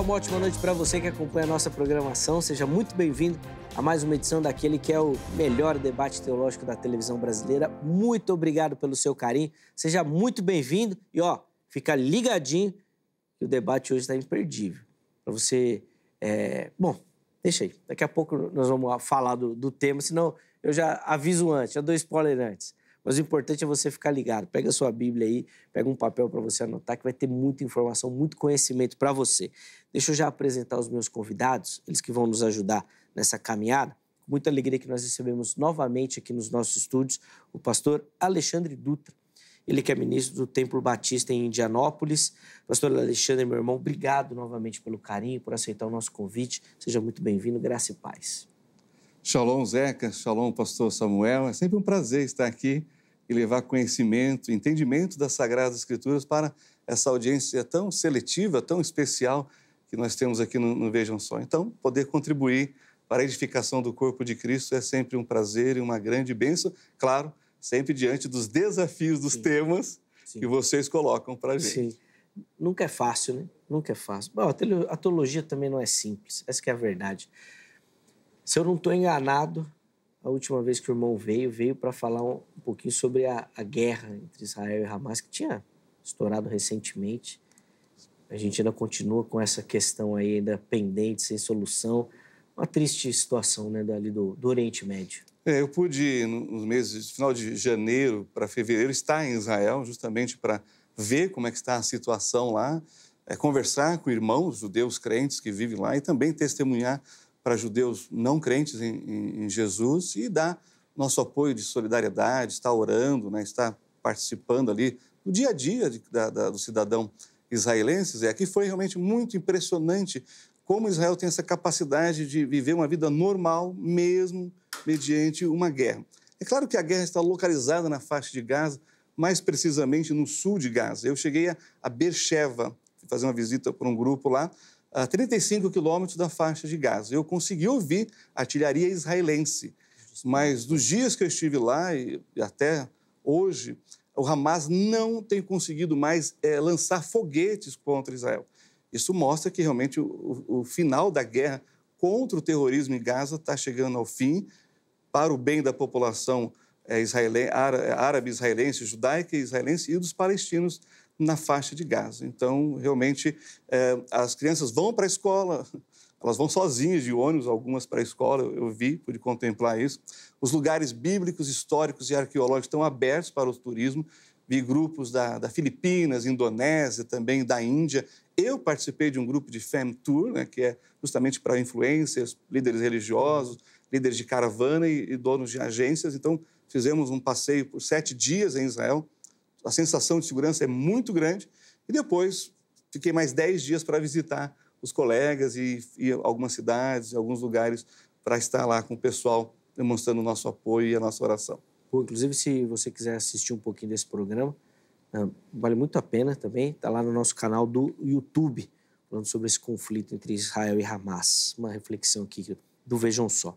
uma ótima noite para você que acompanha a nossa programação. Seja muito bem-vindo a mais uma edição daquele que é o melhor debate teológico da televisão brasileira. Muito obrigado pelo seu carinho. Seja muito bem-vindo e ó, fica ligadinho que o debate hoje está imperdível. Para você, é... bom, deixa aí. Daqui a pouco nós vamos falar do, do tema, senão eu já aviso antes, já dou spoiler antes. Mas o importante é você ficar ligado. Pega a sua Bíblia aí, pega um papel para você anotar, que vai ter muita informação, muito conhecimento para você. Deixa eu já apresentar os meus convidados, eles que vão nos ajudar nessa caminhada. Com muita alegria que nós recebemos novamente aqui nos nossos estúdios o pastor Alexandre Dutra. Ele que é ministro do Templo Batista em Indianópolis. Pastor Alexandre, meu irmão, obrigado novamente pelo carinho, por aceitar o nosso convite. Seja muito bem-vindo, graça e paz. Shalom, Zeca. Shalom, pastor Samuel. É sempre um prazer estar aqui e levar conhecimento, entendimento das Sagradas Escrituras para essa audiência tão seletiva, tão especial que nós temos aqui no, no Vejam Só. Então, poder contribuir para a edificação do corpo de Cristo é sempre um prazer e uma grande bênção, claro, sempre diante dos desafios dos Sim. temas Sim. que vocês colocam para a gente. Sim. Nunca é fácil, né? Nunca é fácil. Bom, a teologia também não é simples, essa é a verdade. Se eu não estou enganado, a última vez que o irmão veio, veio para falar um, um, pouquinho sobre a, a guerra entre Israel e Hamas, que tinha estourado recentemente. A gente ainda continua com essa questão aí ainda pendente, sem solução. Uma triste situação né, do, do Oriente Médio. É, eu pude, nos meses de final de janeiro para fevereiro, estar em Israel justamente para ver como é que está a situação lá, é, conversar com irmãos judeus crentes que vivem lá e também testemunhar para judeus não crentes em, em, em, Jesus e dá nosso apoio de solidariedade, está orando, né, está participando ali do dia a dia de, da, da, do cidadão israelense. E aqui foi realmente muito impressionante como Israel tem essa capacidade de viver uma vida normal, mesmo mediante uma guerra. É claro que a guerra está localizada na faixa de Gaza, mais precisamente no sul de Gaza. Eu cheguei a, Beersheba, fazer uma visita para um grupo lá, a 35 quilômetros da faixa de Gaza. Eu consegui ouvir artilharia israelense, mas dos dias que eu estive lá e até hoje, o Hamas não tem conseguido mais é, lançar foguetes contra Israel. Isso mostra que realmente o, o final da guerra contra o terrorismo em Gaza está chegando ao fim, para o bem da população é, árabe israelense, judaica e israelense e dos palestinos na faixa de Gaza. Então, realmente, é, as crianças vão para a escola, elas vão sozinhas de ônibus, algumas para a escola, eu vi, pude contemplar isso. Os lugares bíblicos, históricos e arqueológicos estão abertos para o turismo. Vi grupos da, da Filipinas, Indonésia, também da Índia. Eu participei de um grupo de Fam Tour, né, que é justamente para influências, líderes religiosos, líderes de caravana e, e donos de agências. Então, fizemos um passeio por sete dias em Israel, a sensação de segurança é muito grande. E depois fiquei mais 10 dias para visitar os colegas e, e algumas cidades, alguns lugares, para estar lá com o pessoal, demonstrando o nosso apoio e a nossa oração. Pô, inclusive, se você quiser assistir um pouquinho desse programa, né, vale muito a pena também. Está lá no nosso canal do YouTube, falando sobre esse conflito entre Israel e Hamas. Uma reflexão aqui do Vejam Só.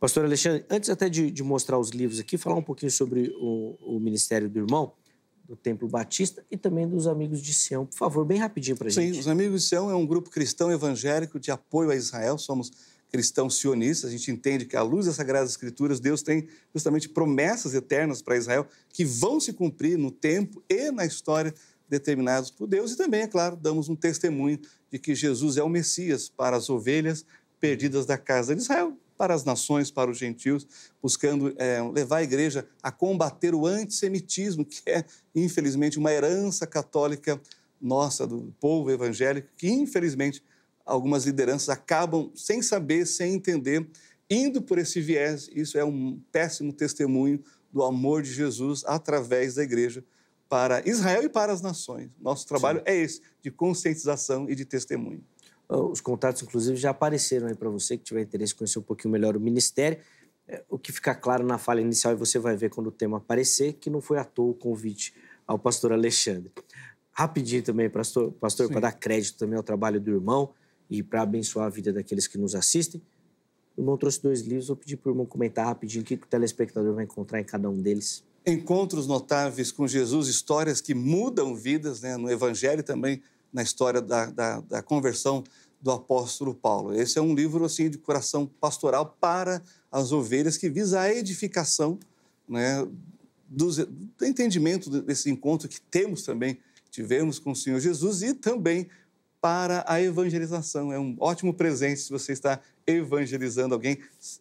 Pastor Alexandre, antes até de, de mostrar os livros aqui, falar um pouquinho sobre o, o Ministério do Irmão do Templo Batista e também dos Amigos de Sião. Por favor, bem rapidinho para gente. Sim, os Amigos de Sião é um grupo cristão evangélico de apoio a Israel. Somos cristãos sionistas. A gente entende que, à luz das Sagradas Escrituras, Deus tem justamente promessas eternas para Israel que vão se cumprir no tempo e na história determinados por Deus. E também, é claro, damos um testemunho de que Jesus é o Messias para as ovelhas perdidas da casa de Israel para as nações, para os gentios, buscando é, levar a igreja a combater o antissemitismo, que é, infelizmente, uma herança católica nossa, do povo evangélico, que, infelizmente, algumas lideranças acabam sem saber, sem entender, indo por esse viés. Isso é um péssimo testemunho do amor de Jesus através da igreja para Israel e para as nações. Nosso trabalho Sim. é esse, de conscientização e de testemunho. Ah, os contatos, inclusive, já apareceram aí para você que tiver interesse em conhecer um pouquinho melhor o Ministério. É, o que fica claro na fala inicial, e você vai ver quando o tema aparecer, que não foi à toa o convite ao pastor Alexandre. Rapidinho também, pastor, pastor para dar crédito também ao trabalho do irmão e para abençoar a vida daqueles que nos assistem. O irmão trouxe dois livros, vou pedir para o irmão comentar rapidinho o que o telespectador vai encontrar em cada um deles. Encontros notáveis com Jesus, histórias que mudam vidas, né? no Evangelho também na história da, da, da conversão do apóstolo Paulo. Esse é um livro assim de coração pastoral para as ovelhas que visa a edificação né, do, do entendimento desse encontro que temos também, tivemos com o Senhor Jesus e também para a evangelização. É um ótimo presente se você está evangelizando alguém,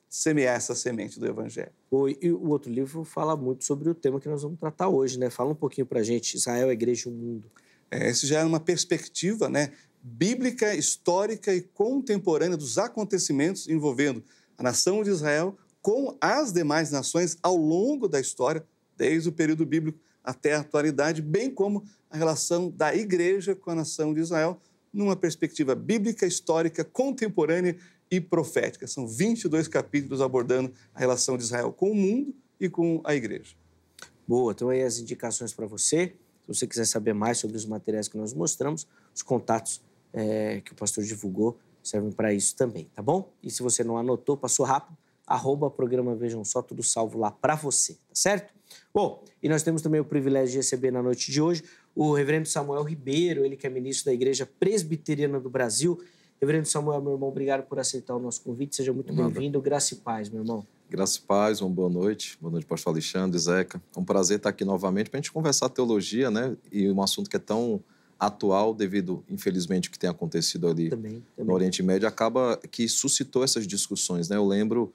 semear essa semente do evangelho. Oi. e o outro livro fala muito sobre o tema que nós vamos tratar hoje, né? Fala um pouquinho para gente, Israel, a Igreja e o Mundo. É, isso já é uma perspectiva né, bíblica, histórica e contemporânea dos acontecimentos envolvendo a nação de Israel com as demais nações ao longo da história, desde o período bíblico até a atualidade, bem como a relação da igreja com a nação de Israel, numa perspectiva bíblica, histórica, contemporânea e profética. São 22 capítulos abordando a relação de Israel com o mundo e com a igreja. Boa, então aí as indicações para você. Se você quiser saber mais sobre os materiais que nós mostramos, os contatos é, que o pastor divulgou servem para isso também, tá bom? E se você não anotou, passou rápido, arroba programa Vejam Só, tudo salvo lá para você, tá certo? Bom, e nós temos também o privilégio de receber na noite de hoje o reverendo Samuel Ribeiro, ele que é ministro da Igreja Presbiteriana do Brasil, Reverendo Samuel, meu irmão, obrigado por aceitar o nosso convite. Seja muito bem-vindo. Graça e paz, meu irmão. Graça e paz, uma boa noite. Boa noite, pastor Alexandre, Zeca. É um prazer estar aqui novamente para a gente conversar teologia, né? E um assunto que é tão atual devido, infelizmente, o que tem acontecido ali também, também. no Oriente Médio, acaba que suscitou essas discussões, né? Eu lembro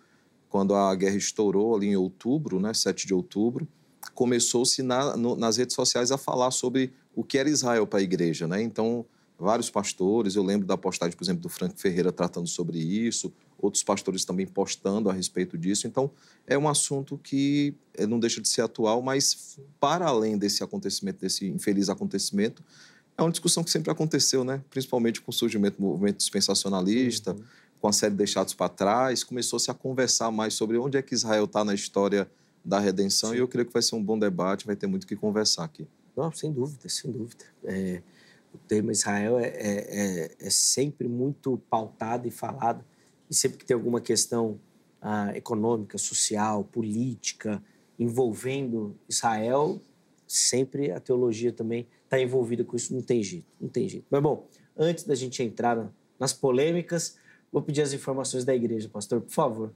quando a guerra estourou ali em outubro, né? 7 de outubro, começou-se na, nas redes sociais a falar sobre o que era Israel para a igreja, né? Então, vários pastores. Eu lembro da postagem, por exemplo, do Frank Ferreira tratando sobre isso, outros pastores também postando a respeito disso. Então, é um assunto que eh, não deixa de ser atual, mas para além desse acontecimento, desse infeliz acontecimento, é uma discussão que sempre aconteceu, né? principalmente com o surgimento do movimento dispensacionalista, uhum. com a série Deixados para Trás. Começou-se a conversar mais sobre onde é que Israel está na história da redenção, Sim. e eu creio que vai ser um bom debate, vai ter muito o que conversar aqui. Não, sem dúvida, sem dúvida. É, o tema Israel é, é, é, é, sempre muito pautado e falado, e sempre que tem alguma questão ah, econômica, social, política envolvendo Israel, sempre a teologia também está envolvida com isso, não tem jeito, não tem jeito. Mas bom, antes da gente entrar nas polêmicas, vou pedir as informações da igreja, pastor, por favor.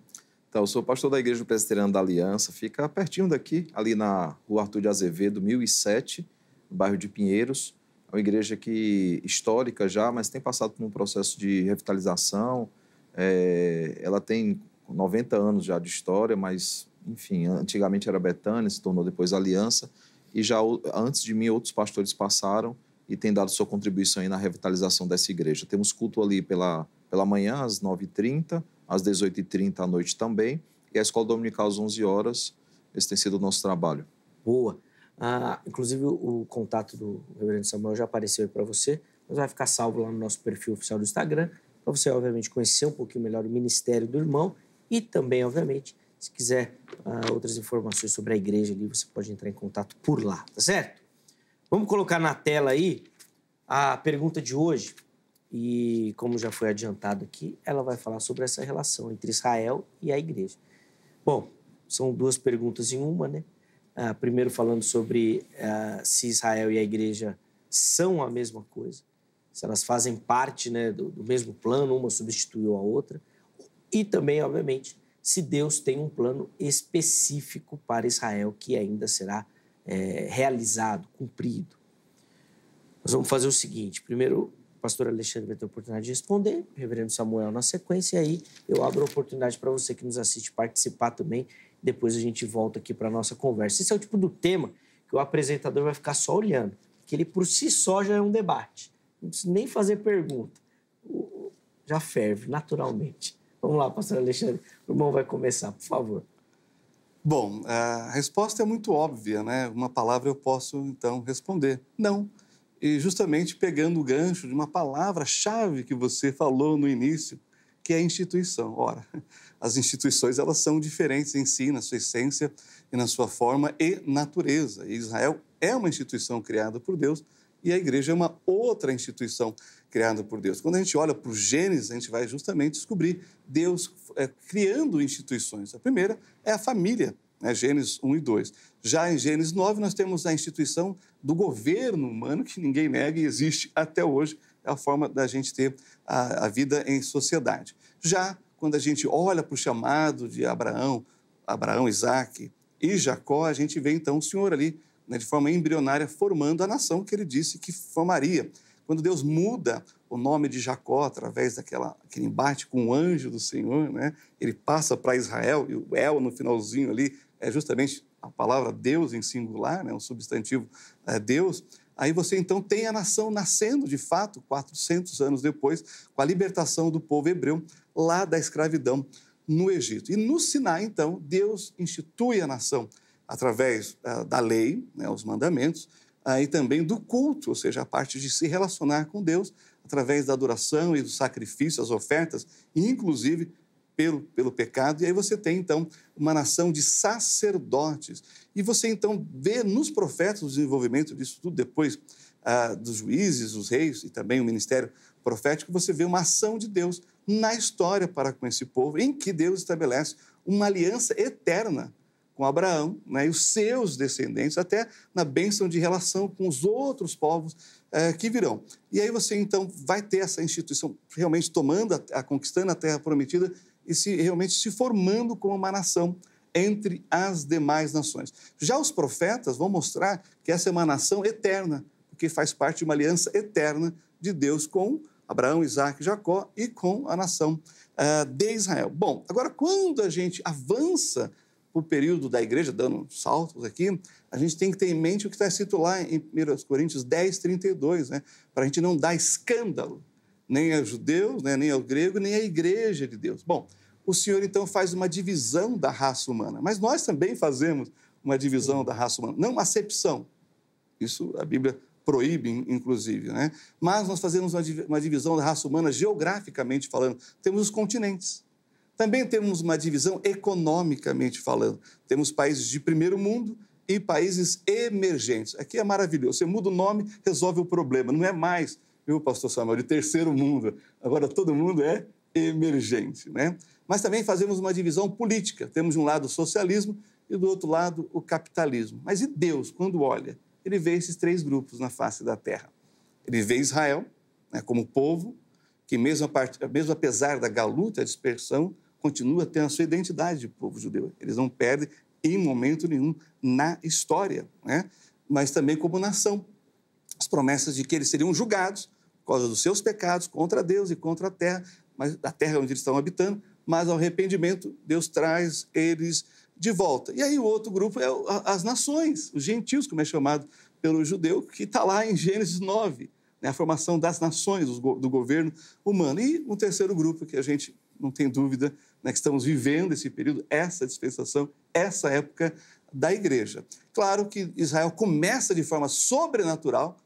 Então, eu sou pastor da Igreja Presbiteriana da Aliança, fica pertinho daqui, ali na rua Arthur de Azevedo, 1007, no bairro de Pinheiros uma igreja que histórica já, mas tem passado por um processo de revitalização. É, ela tem 90 anos já de história, mas, enfim, antigamente era Betânia, se tornou depois Aliança. E já antes de mim, outros pastores passaram e têm dado sua contribuição aí na revitalização dessa igreja. Temos culto ali pela, pela manhã, às 9h30, às 18h30 à noite também, e a escola dominical às 11 horas. Esse tem sido o nosso trabalho. Boa. Ah, inclusive, o contato do Reverendo Samuel já apareceu aí para você, mas vai ficar salvo lá no nosso perfil oficial do Instagram, para você, obviamente, conhecer um pouquinho melhor o ministério do irmão e também, obviamente, se quiser ah, outras informações sobre a igreja ali, você pode entrar em contato por lá, tá certo? Vamos colocar na tela aí a pergunta de hoje. E como já foi adiantado aqui, ela vai falar sobre essa relação entre Israel e a igreja. Bom, são duas perguntas em uma, né? Ah, primeiro falando sobre uh, se Israel e a igreja são a mesma coisa, se elas fazem parte né, do, do, mesmo plano, uma substituiu a outra, e também, obviamente, se Deus tem um plano específico para Israel que ainda será é, realizado, cumprido. Nós vamos fazer o seguinte: primeiro, o pastor Alexandre vai ter a oportunidade de responder, o reverendo Samuel na sequência, e aí eu abro a oportunidade para você que nos assiste participar também depois a gente volta aqui para nossa conversa. Esse é o tipo do tema que o apresentador vai ficar só olhando, que ele por si só já é um debate. Não precisa nem fazer pergunta. Já ferve naturalmente. Vamos lá, pastor Alexandre. O irmão vai começar, por favor. Bom, a resposta é muito óbvia, né? Uma palavra eu posso então responder: não. E justamente pegando o gancho de uma palavra-chave que você falou no início, que é a instituição. Ora, as instituições elas são diferentes em si, na sua essência e na sua forma e natureza. E Israel é uma instituição criada por Deus e a igreja é uma outra instituição criada por Deus. Quando a gente olha para o Gênesis, a gente vai justamente descobrir Deus é, criando instituições. A primeira é a família, né? Gênesis 1 e 2. Já em Gênesis 9, nós temos a instituição do governo humano, que ninguém nega e existe até hoje, é a forma da gente ter a, a vida em sociedade. Já quando a gente olha para o chamado de Abraão, Abraão, Isaac e Jacó, a gente vê então o Senhor ali, né, de forma embrionária, formando a nação que ele disse que formaria. Quando Deus muda o nome de Jacó através daquela aquele embate com o anjo do Senhor, né? Ele passa para Israel e o El no finalzinho ali é justamente a palavra Deus em singular, né? Um substantivo é, Deus. Aí você então tem a nação nascendo de fato 400 anos depois, com a libertação do povo hebreu lá da escravidão no Egito. E no Sinai, então, Deus institui a nação através uh, da lei, né, os mandamentos, uh, e também do culto, ou seja, a parte de se relacionar com Deus através da adoração e do sacrifício, as ofertas, e inclusive pelo, pelo pecado, e aí você tem então uma nação de sacerdotes. E você então vê nos profetas o desenvolvimento disso tudo depois ah, dos juízes, os reis e também o ministério profético, você vê uma ação de Deus na história para com esse povo, em que Deus estabelece uma aliança eterna com Abraão né, e os seus descendentes, até na bênção de relação com os outros povos eh, que virão. E aí você então vai ter essa instituição realmente tomando, a, a, conquistando a terra prometida e se, realmente se formando como uma nação entre as demais nações. Já os profetas vão mostrar que essa é uma nação eterna, porque faz parte de uma aliança eterna de Deus com Abraão, Isaac, Jacó e com a nação uh, de Israel. Bom, agora quando a gente avança o período da igreja, dando saltos aqui, a gente tem que ter em mente o que está escrito lá em 1 Coríntios 10, 32, né? para a gente não dar escândalo nem aos judeus, né, nem ao grego, nem à igreja de Deus. Bom, o Senhor então faz uma divisão da raça humana, mas nós também fazemos uma divisão da raça humana, não acepção. Isso a Bíblia proíbe, inclusive, né? Mas nós fazemos uma divisão da raça humana geograficamente falando. Temos os continentes. Também temos uma divisão economicamente falando. Temos países de primeiro mundo e países emergentes. Aqui é maravilhoso. Você muda o nome, resolve o problema. Não é mais viu, pastor Samuel, de terceiro mundo. Agora todo mundo é emergente, né? Mas também fazemos uma divisão política. Temos de um lado o socialismo e do outro lado o capitalismo. Mas e Deus, quando olha? Ele vê esses três grupos na face da terra. Ele vê Israel né, como povo, que mesmo, part... mesmo apesar da galuta, a dispersão, continua tendo a sua identidade de povo judeu. Eles não perdem em momento nenhum na história, né? mas também como nação. As promessas de que eles seriam julgados por causa dos seus pecados contra Deus e contra a terra, mas a terra onde eles estão habitando, mas ao arrependimento Deus traz eles de volta. E aí o outro grupo é as nações, os gentios, como é chamado pelo judeu, que está lá em Gênesis 9, né, a formação das nações, do governo humano. E um terceiro grupo que a gente não tem dúvida né, que estamos vivendo esse período, essa dispensação, essa época da igreja. Claro que Israel começa de forma sobrenatural,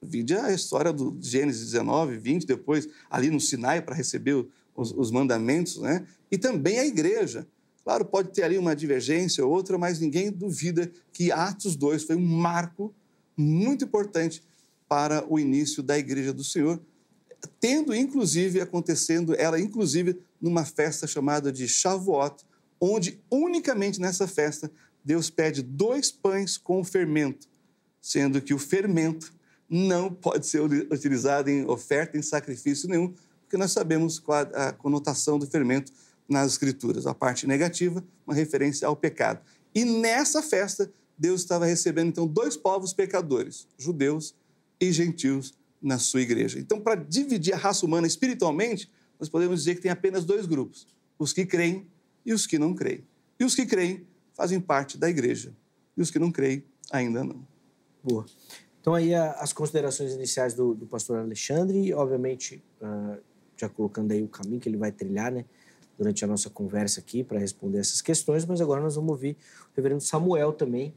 Vide a história do Gênesis 19, 20, depois, ali no Sinai, para receber os, os, mandamentos, né? E também a igreja. Claro, pode ter ali uma divergência ou outra, mas ninguém duvida que Atos 2 foi um marco muito importante para o início da igreja do Senhor, tendo inclusive acontecendo ela inclusive numa festa chamada de Shavuot, onde unicamente nessa festa Deus pede dois pães com fermento, sendo que o fermento não pode ser utilizado em oferta, em sacrifício nenhum, porque nós sabemos qual a conotação do fermento nas Escrituras. A parte negativa, uma referência ao pecado. E nessa festa, Deus estava recebendo, então, dois povos pecadores, judeus e gentios, na sua igreja. Então, para dividir a raça humana espiritualmente, nós podemos dizer que tem apenas dois grupos: os que creem e os que não creem. E os que creem fazem parte da igreja, e os que não creem ainda não. Boa. Então, aí as considerações iniciais do, do pastor Alexandre, obviamente, uh, já colocando aí o caminho que ele vai trilhar, né? Durante a nossa conversa aqui para responder essas questões, mas agora nós vamos ouvir o reverendo Samuel também,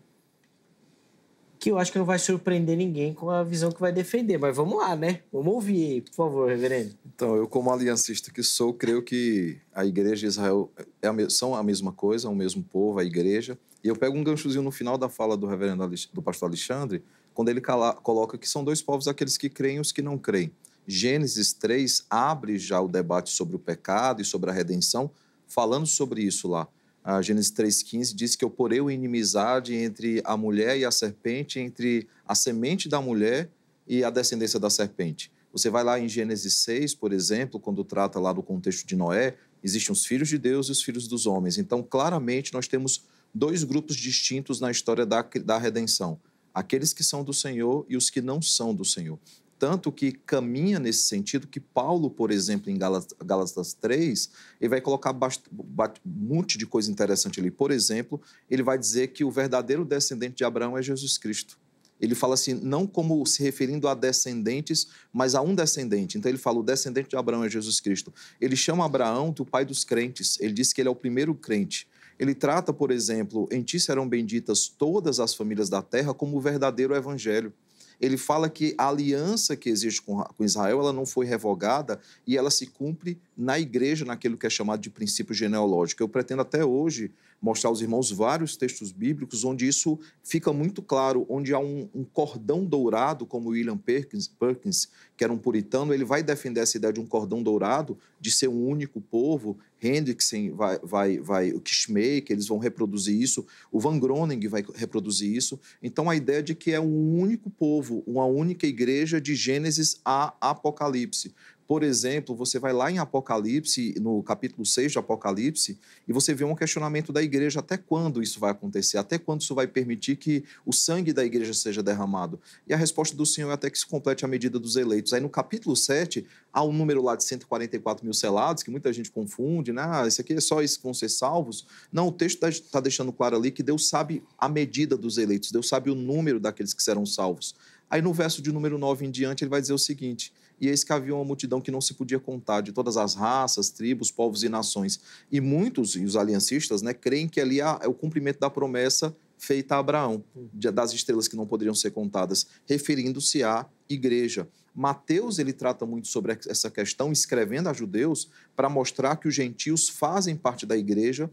que eu acho que não vai surpreender ninguém com a visão que vai defender. Mas vamos lá, né? Vamos ouvir aí, por favor, reverendo. Então, eu, como aliancista que sou, creio que a igreja e Israel é a, são a mesma coisa, o mesmo povo, a igreja. E eu pego um ganchozinho no final da fala do reverendo do pastor Alexandre, quando ele cala, coloca que são dois povos aqueles que creem e os que não creem. Gênesis 3 abre já o debate sobre o pecado e sobre a redenção, falando sobre isso lá. A ah, Gênesis 3,15 diz que eu porei o inimizade entre a mulher e a serpente, entre a semente da mulher e a descendência da serpente. Você vai lá em Gênesis 6, por exemplo, quando trata lá do contexto de Noé, existem os filhos de Deus e os filhos dos homens. Então, claramente, nós temos dois grupos distintos na história da, da redenção aqueles que são do Senhor e os que não são do Senhor. Tanto que caminha nesse sentido que Paulo, por exemplo, em Galatas 3, ele vai colocar um monte de coisa interessante ali. Por exemplo, ele vai dizer que o verdadeiro descendente de Abraão é Jesus Cristo. Ele fala assim, não como se referindo a descendentes, mas a um descendente. Então ele fala, o descendente de Abraão é Jesus Cristo. Ele chama Abraão do pai dos crentes. Ele diz que ele é o primeiro crente. Ele trata, por exemplo, em ti serão benditas todas as famílias da terra como o verdadeiro evangelho. Ele fala que a aliança que existe com Israel, ela não foi revogada e ela se cumpre na igreja, naquilo que é chamado de princípio genealógico. Eu pretendo até hoje mostrar aos irmãos vários textos bíblicos onde isso fica muito claro, onde há um, um cordão dourado, como William Perkins, Perkins, que era um puritano, ele vai defender essa ideia de um cordão dourado, de ser um único povo. Hendrickson vai, vai, vai o Kishmake, eles vão reproduzir isso, o Van Groningen vai reproduzir isso. Então a ideia de que é um único povo, uma única igreja de Gênesis a Apocalipse por exemplo, você vai lá em Apocalipse, no capítulo 6 de Apocalipse, e você vê um questionamento da igreja: até quando isso vai acontecer? Até quando isso vai permitir que o sangue da igreja seja derramado? E a resposta do Senhor é até que se complete a medida dos eleitos. Aí no capítulo 7, há um número lá de 144 mil selados, que muita gente confunde, né? Ah, esse aqui é só esses que vão ser salvos. Não, o texto está deixando claro ali que Deus sabe a medida dos eleitos, Deus sabe o número daqueles que serão salvos. Aí no verso de número 9 em diante, ele vai dizer o seguinte: e eis que havia uma multidão que não se podia contar, de todas as raças, tribos, povos e nações. E muitos, e os aliancistas, né, creem que ali é o cumprimento da promessa feita a Abraão, das estrelas que não poderiam ser contadas, referindo-se à igreja. Mateus ele trata muito sobre essa questão, escrevendo a judeus, para mostrar que os gentios fazem parte da igreja,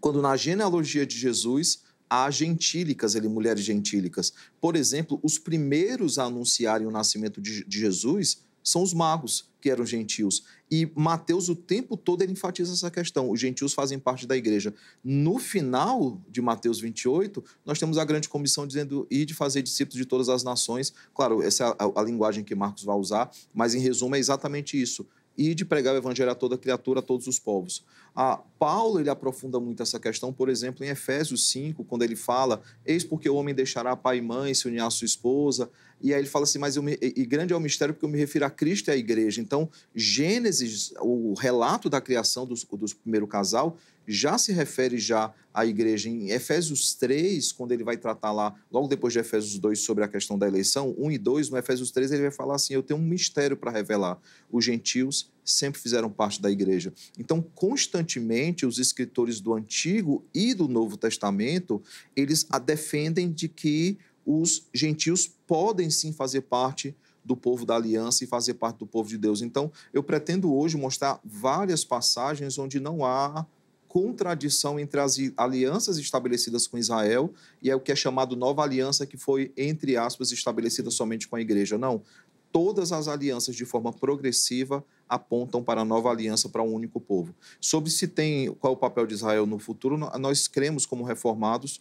quando na genealogia de Jesus agentílicas gentílicas, ele, mulheres gentílicas. Por exemplo, os primeiros a anunciarem o nascimento de, de Jesus são os magos, que eram gentios. E Mateus, o tempo todo, ele enfatiza essa questão. Os gentios fazem parte da igreja. No final de Mateus 28, nós temos a grande comissão dizendo e de fazer discípulos de todas as nações. Claro, essa é a, a linguagem que Marcos vai usar, mas em resumo é exatamente isso e de pregar o evangelho a toda criatura, a todos os povos. A ah, Paulo ele aprofunda muito essa questão, por exemplo, em Efésios 5, quando ele fala: "Eis porque o homem deixará pai e mãe, se unir à sua esposa". E aí ele fala assim: "Mas me... e grande é o mistério porque eu me refiro a Cristo e à igreja". Então, Gênesis, o relato da criação dos do primeiro casal, já se refere já à igreja em Efésios 3, quando ele vai tratar lá, logo depois de Efésios 2, sobre a questão da eleição, 1 e 2, no Efésios 3 ele vai falar assim, eu tenho um mistério para revelar, os gentios sempre fizeram parte da igreja. Então, constantemente, os escritores do Antigo e do Novo Testamento, eles a defendem de que os gentios podem sim fazer parte do povo da aliança e fazer parte do povo de Deus. Então, eu pretendo hoje mostrar várias passagens onde não há contradição entre as alianças estabelecidas com Israel e é o que é chamado nova aliança, que foi, entre aspas, estabelecida somente com a igreja. Não. Todas as alianças, de forma progressiva, apontam para a nova aliança, para um único povo. Sobre se tem qual é o papel de Israel no futuro, nós cremos, como reformados,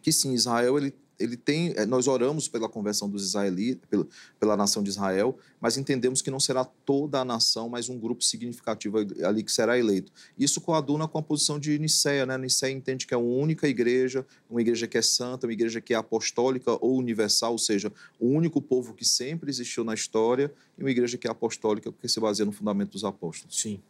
que sim, Israel ele ele tem, eh, nós oramos pela conversão dos israelitas, pela, pela, nação de Israel, mas entendemos que não será toda a nação, mas um grupo significativo ali que será eleito. Isso coaduna com a posição de Nicéia, né? Nicéia entende que é uma única igreja, uma igreja que é santa, uma igreja que é apostólica ou universal, ou seja, o único povo que sempre existiu na história e uma igreja que é apostólica porque se baseia no fundamento dos apóstolos. Sim.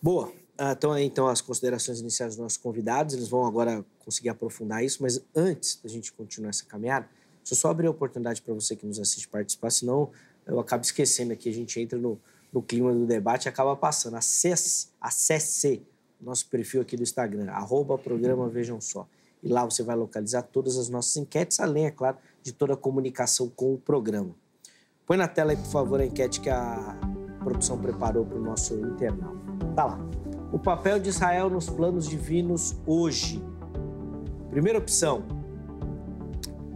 Boa. Ah, então, então, as considerações iniciais dos nossos convidados, eles vão agora conseguir aprofundar isso, mas antes da gente continuar essa caminhada, deixa eu só abrir a oportunidade para você que nos assiste participar, senão eu acabo esquecendo aqui, a gente entra no, no clima do debate e acaba passando. Acesse, acesse nosso perfil aqui do Instagram, arroba programa Vejam Só. E lá você vai localizar todas as nossas enquetes, além, é claro, de toda a comunicação com o programa. Põe na tela aí, por favor, a enquete que a produção preparou para o nosso internal. Tá lá o papel de Israel nos planos divinos hoje? Primeira opção,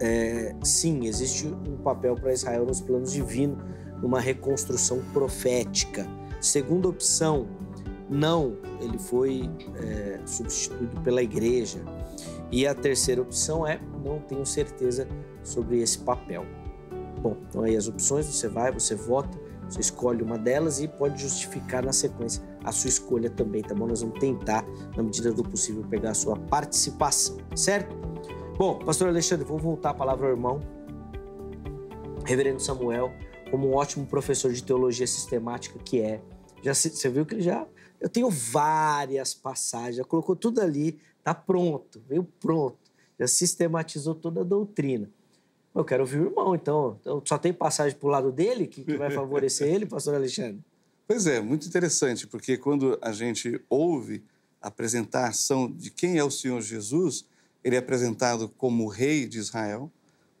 é, sim, existe um papel para Israel nos planos divinos, numa reconstrução profética. Segunda opção, não, ele foi é, substituído pela igreja. E a terceira opção é, não tenho certeza sobre esse papel. Bom, então aí as opções, você vai, você vota, você escolhe uma delas e pode justificar na sequência a sua escolha também, tá bom? Nós vamos tentar, na medida do possível, pegar a sua participação, certo? Bom, pastor Alexandre, vou voltar a palavra ao irmão, reverendo Samuel, como um ótimo professor de teologia sistemática que é. Já Você viu que ele já... Eu tenho várias passagens, já colocou tudo ali, tá pronto, veio pronto, já sistematizou toda a doutrina. Eu quero ouvir o irmão, então. então só tem passagem para o lado dele que, que vai favorecer ele, pastor Alexandre? Pois é, muito interessante, porque quando a gente ouve a apresentação de quem é o Senhor Jesus, ele é apresentado como o rei de Israel.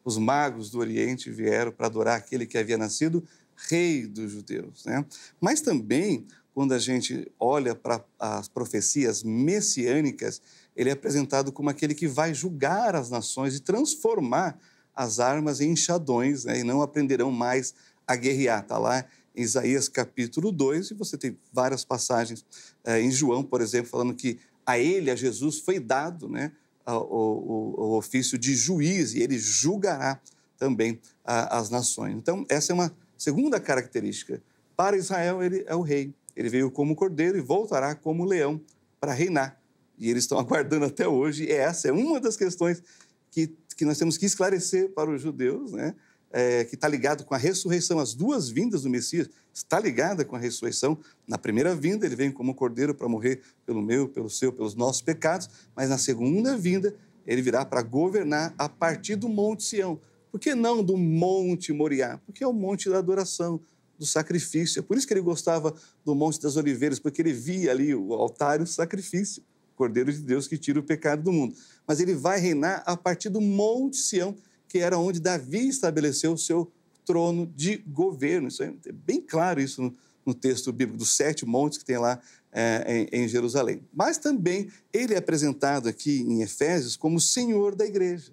Os magos do Oriente vieram para adorar aquele que havia nascido rei dos judeus. Né? Mas também, quando a gente olha para as profecias messiânicas, ele é apresentado como aquele que vai julgar as nações e transformar as armas em enxadões, né? e não aprenderão mais a guerrear. Está lá em Isaías capítulo 2, e você tem várias passagens é, em João, por exemplo, falando que a ele, a Jesus, foi dado né, o, o, o ofício de juiz e ele julgará também a, as nações. Então, essa é uma segunda característica. Para Israel, ele é o rei. Ele veio como cordeiro e voltará como leão para reinar. E eles estão aguardando até hoje. E essa é uma das questões que, que nós temos que esclarecer para os judeus, né? é, que está ligado com a ressurreição. As duas vindas do Messias está ligada com a ressurreição. Na primeira vinda, ele vem como cordeiro para morrer pelo meu, pelo seu, pelos nossos pecados, mas na segunda vinda, ele virá para governar a partir do Monte Sião. Por que não do Monte Moriá? Porque é o monte da adoração, do sacrifício. É por isso que ele gostava do Monte das Oliveiras, porque ele via ali o altar e o sacrifício, o Cordeiro de Deus que tira o pecado do mundo. Mas ele vai reinar a partir do Monte Sião, que era onde Davi estabeleceu o seu trono de governo. Isso é bem claro isso no, no texto bíblico, dos sete montes que tem lá é, em, em Jerusalém. Mas também ele é apresentado aqui em Efésios como Senhor da igreja.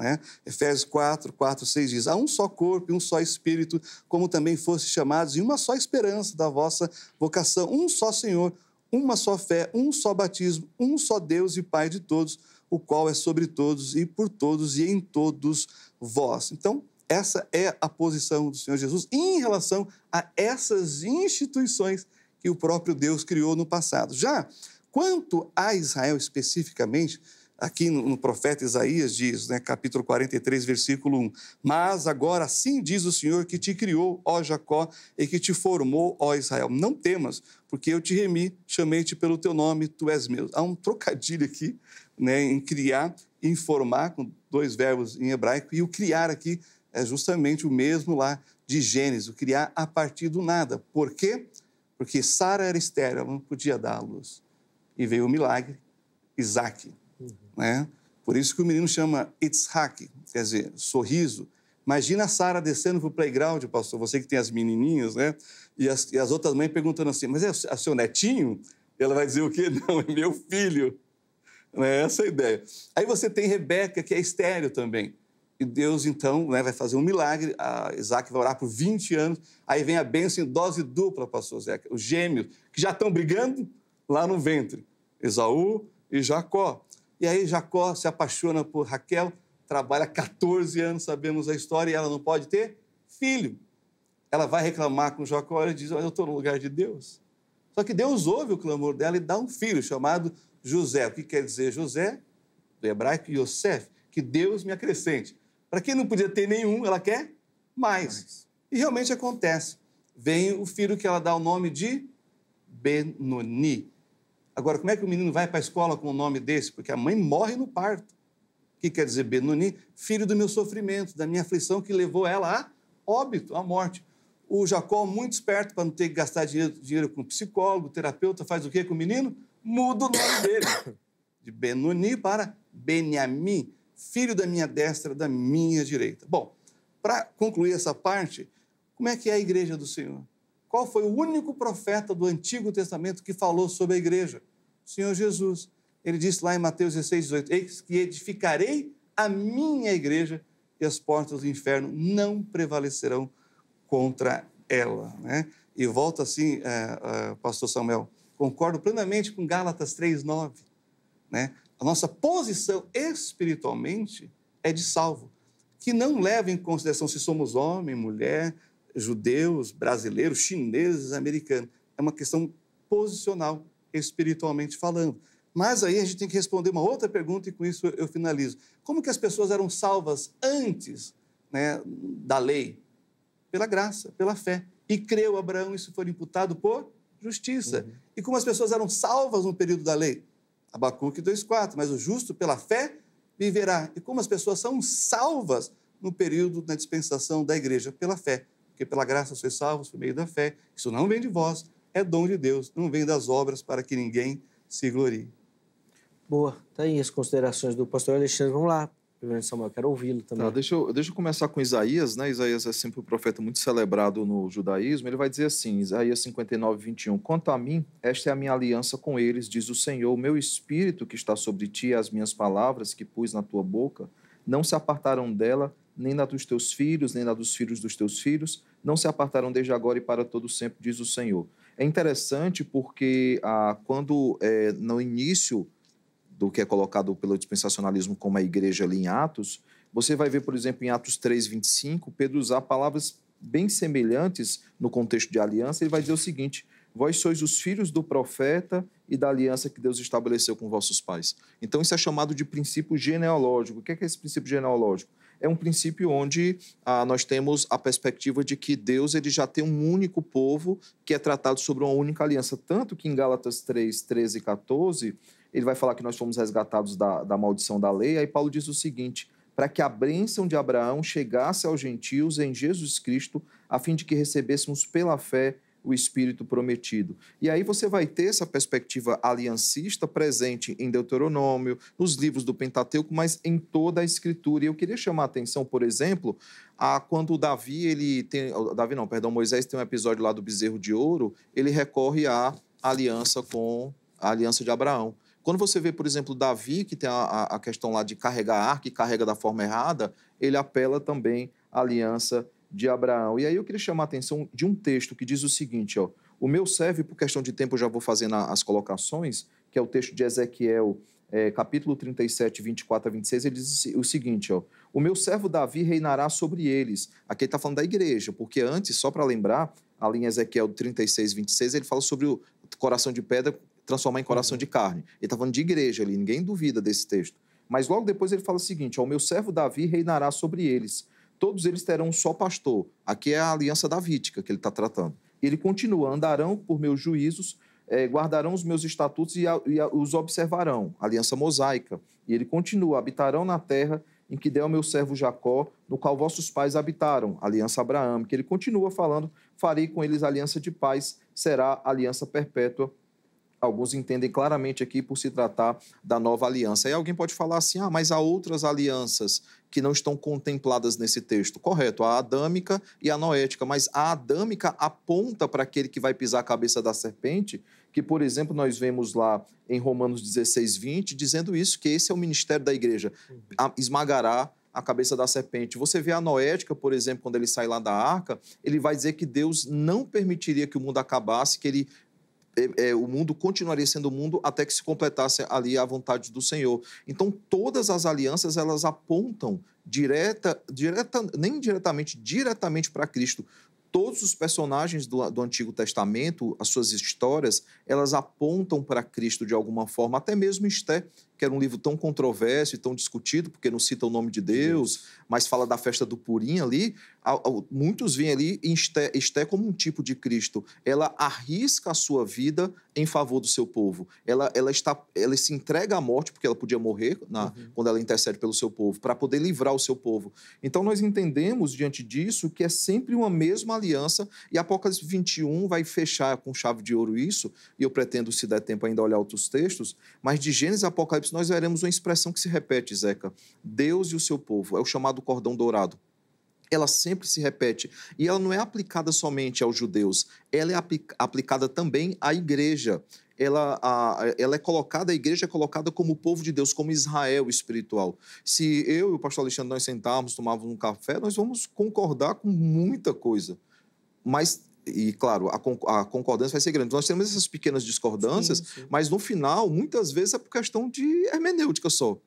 É? Efésios 4, 4, 6 diz: Há um só corpo e um só espírito, como também fosse chamados, e uma só esperança da vossa vocação, um só Senhor, uma só fé, um só batismo, um só Deus e Pai de todos, o qual é sobre todos e por todos e em todos vós. Então, essa é a posição do Senhor Jesus em relação a essas instituições que o próprio Deus criou no passado. Já quanto a Israel especificamente, aqui no, no, profeta Isaías diz, né, capítulo 43, versículo 1: Mas agora sim diz o Senhor que te criou, ó Jacó, e que te formou, ó Israel. Não temas, porque eu te remi, chamei-te pelo teu nome, tu és meu. Há um trocadilho aqui né, em criar, informar, com dois verbos em hebraico, e o criar aqui é justamente o mesmo lá de Gênesis, o criar a partir do nada. Por quê? Porque Sara era estéril, ela não podia dar à luz. E veio o milagre, Isaac. Uhum. Né? Por isso que o menino chama Itzhak, quer dizer, sorriso. Imagina a Sara descendo para o playground, pastor, você que tem as menininhas, né? E as, e as outras mães perguntando assim, mas é, é seu netinho? E ela vai dizer o quê? Não, é meu filho é Essa é a ideia. Aí você tem Rebeca, que é estéreo também. E Deus, então, né, vai fazer um milagre. A Isaac vai orar por 20 anos. Aí vem a bênção em dose dupla, pastor Zeca. Os gêmeos, que já estão brigando lá no ventre. Esaú e Jacó. E aí Jacó se apaixona por Raquel, trabalha 14 anos, sabemos a história, e ela não pode ter filho. Ela vai reclamar com Jacó e diz, eu estou no lugar de Deus. Só que Deus ouve o clamor dela e dá um filho chamado José, o que quer dizer José? Do hebraico Yosef, que Deus me acrescente. Para quem não podia ter nenhum, ela quer mais. mais. E realmente acontece. Vem o filho que ela dá o nome de Benoni. Agora, como é que o menino vai para a escola com o um nome desse? Porque a mãe morre no parto. O que quer dizer Benoni? Filho do meu sofrimento, da minha aflição que levou ela a óbito, à morte. O Jacó, muito esperto para não ter que gastar dinheiro, dinheiro com psicólogo, terapeuta, faz o quê com o menino? muda o nome dele de Benoni para Benjamim, filho da minha destra, da minha direita. Bom, para concluir essa parte, como é que é a igreja do Senhor? Qual foi o único profeta do Antigo Testamento que falou sobre a igreja? O Senhor Jesus. Ele disse lá em Mateus 16, 18: Eis que edificarei a minha igreja e as portas do inferno não prevalecerão contra ela. Né? E volta assim, é, é, Pastor Samuel, Concordo plenamente com Gálatas 3:9, né? A nossa posição espiritualmente é de salvo, que não leva em consideração se somos homem, mulher, judeus, brasileiros, chineses, americanos. É uma questão posicional, espiritualmente falando. Mas aí a gente tem que responder uma outra pergunta e com isso eu finalizo. Como que as pessoas eram salvas antes né, da lei? Pela graça, pela fé. E creu Abraão, isso foi imputado por justiça. Uhum. E como as pessoas eram salvas no período da lei? Abacuque 2,4. Mas o justo, pela fé, viverá. E como as pessoas são salvas no período da dispensação da igreja? Pela fé. Porque pela graça sois salvos por meio da fé. Isso não vem de vós, é dom de Deus. Não vem das obras para que ninguém se glorie. Boa. Tá aí as considerações do pastor Alexandre. Vamos lá Reverendo Samuel, quero ouvi-lo também. Tá, deixa, eu, deixa eu começar com Isaías, né? Isaías é sempre um profeta muito celebrado no judaísmo. Ele vai dizer assim, Isaías 59, 21, Quanto a mim, esta é a minha aliança com eles, diz o Senhor, o meu espírito que está sobre ti e as minhas palavras que pus na tua boca não se apartaram dela, nem da dos teus filhos, nem da dos filhos dos teus filhos, não se apartaram desde agora e para todo sempre, diz o Senhor. É interessante porque ah, quando é, no início do que é colocado pelo dispensacionalismo como a igreja ali em Atos, você vai ver, por exemplo, em Atos 3:25, Pedro usar palavras bem semelhantes no contexto de aliança, ele vai dizer o seguinte: Vós sois os filhos do profeta e da aliança que Deus estabeleceu com vossos pais. Então, isso é chamado de princípio genealógico. O que é, é esse princípio genealógico? É um princípio onde ah, nós temos a perspectiva de que Deus ele já tem um único povo que é tratado sobre uma única aliança. Tanto que em Gálatas 3, 13 e 14, ele vai falar que nós fomos resgatados da, da maldição da lei. Aí Paulo diz o seguinte: para que a bênção de Abraão chegasse aos gentios em Jesus Cristo, a fim de que recebêssemos pela fé o Espírito prometido. E aí você vai ter essa perspectiva aliancista presente em Deuteronômio, nos livros do Pentateuco, mas em toda a Escritura. E eu queria chamar a atenção, por exemplo, a quando Davi, ele tem, Davi não, perdão, Moisés tem um episódio lá do bezerro de ouro, ele recorre à aliança com a aliança de Abraão. Quando você vê, por exemplo, Davi, que tem a, a questão lá de carregar ar, que carrega da forma errada, ele apela também à aliança de Abraão. E aí eu queria chamar a atenção de um texto que diz o seguinte, ó, o meu serve, por questão de tempo, já vou fazendo as colocações, que é o texto de Ezequiel, é, capítulo 37, 24 a 26, ele diz o seguinte, ó, o meu servo Davi reinará sobre eles. Aqui ele está falando da igreja, porque antes, só para lembrar, ali em Ezequiel 36, 26, ele fala sobre o coração de pedra transformar em coração de carne. Ele está falando de igreja ali, ninguém duvida desse texto. Mas logo depois ele fala o seguinte: Ao meu servo Davi reinará sobre eles. Todos eles terão um só pastor. Aqui é a aliança davídica que ele está tratando. E ele continua: andarão por meus juízos, eh, guardarão os meus estatutos e, a, e a, os observarão. Aliança mosaica. E ele continua: habitarão na terra em que deu ao meu servo Jacó, no qual vossos pais habitaram, aliança Abraão, que ele continua falando, farei com eles aliança de paz, será aliança perpétua alguns entendem claramente aqui por se tratar da nova aliança. E alguém pode falar assim: ah, mas há outras alianças que não estão contempladas nesse texto. Correto, a adâmica e a noética, mas a adâmica aponta para aquele que vai pisar a cabeça da serpente, que, por exemplo, nós vemos lá em Romanos 16, 20, dizendo isso, que esse é o ministério da igreja, uhum. a, esmagará a cabeça da serpente. Você vê a noética, por exemplo, quando ele sai lá da arca, ele vai dizer que Deus não permitiria que o mundo acabasse, que ele é, é, o mundo continuaria sendo o mundo até que se completasse ali a vontade do Senhor. Então, todas as alianças, elas apontam direta, direta nem diretamente, diretamente para Cristo. Todos os personagens do, do Antigo Testamento, as suas histórias, elas apontam para Cristo de alguma forma. Até mesmo Esté, que era um livro tão controverso e tão discutido, porque não cita o nome de uhum. Deus, mas fala da festa do Purim ali. Muitos vêm ali, Esté, Esté, como um tipo de Cristo, ela arrisca a sua vida em favor do seu povo. Ela, ela, está, ela se entrega à morte, porque ela podia morrer na, uhum. quando ela intercede pelo seu povo, para poder livrar o seu povo. Então nós entendemos diante disso que é sempre uma mesma aliança, e Apocalipse 21 vai fechar com chave de ouro isso, e eu pretendo, se der tempo, ainda olhar outros textos, mas de Gênesis a Apocalipse nós veremos uma expressão que se repete, Zeca: Deus e o seu povo. É o chamado cordão dourado ela sempre se repete. E ela não é aplicada somente aos judeus, ela é aplicada também à igreja. Ela, a, ela é colocada, a igreja é colocada como o povo de Deus, como Israel espiritual. Se eu e o pastor Alexandre nós sentarmos, tomarmos um café, nós vamos concordar com muita coisa. Mas e claro, a, a, concordância vai ser grande. Nós temos essas pequenas discordâncias, sim, sim. mas no final, muitas vezes é por questão de hermenêutica só.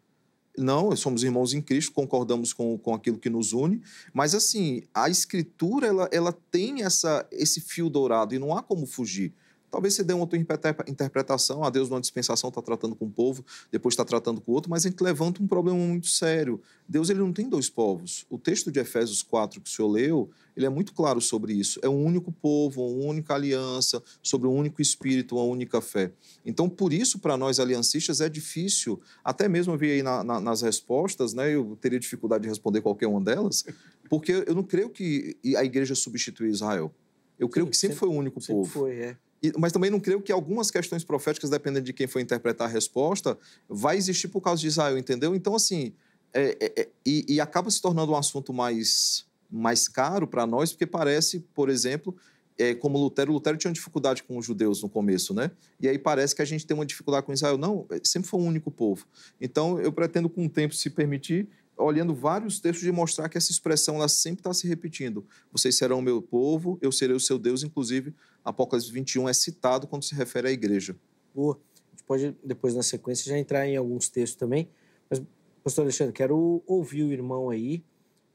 Não, somos irmãos em Cristo, concordamos com, com aquilo que nos une, mas assim, a escritura ela, ela tem essa, esse fio dourado e não há como fugir. Talvez se dê uma outra interpretação, a ah, Deus numa dispensação está tratando com um povo, depois está tratando com outro, mas a gente levanta um problema muito sério. Deus ele não tem dois povos. O texto de Efésios 4 que o senhor leu, ele é muito claro sobre isso. É um único povo, uma única aliança, sobre um único espírito, uma única fé. Então, por isso, para nós aliancistas, é difícil, até mesmo eu vi aí na, na, nas respostas, né, eu teria dificuldade de responder qualquer uma delas, porque eu não creio que a igreja substitui Israel. Eu creio Sim, que sempre, sempre, foi um único povo. Foi, é mas também não creio que algumas questões proféticas, dependendo de quem for interpretar a resposta, vai existir por causa de Israel, entendeu? Então, assim, é, é, é e, e, acaba se tornando um assunto mais, mais caro para nós, porque parece, por exemplo, é, como Lutero, Lutero tinha uma dificuldade com os judeus no começo, né? E aí parece que a gente tem uma dificuldade com Israel. Não, é, sempre foi um único povo. Então, eu pretendo, com o tempo, se permitir, olhando vários textos de mostrar que essa expressão ela sempre está se repetindo. Vocês serão o meu povo, eu serei o seu Deus. Inclusive, Apocalipse 21 é citado quando se refere à igreja. Boa. A gente pode, depois na sequência, já entrar em alguns textos também. Mas, pastor Alexandre, quero ouvir o irmão aí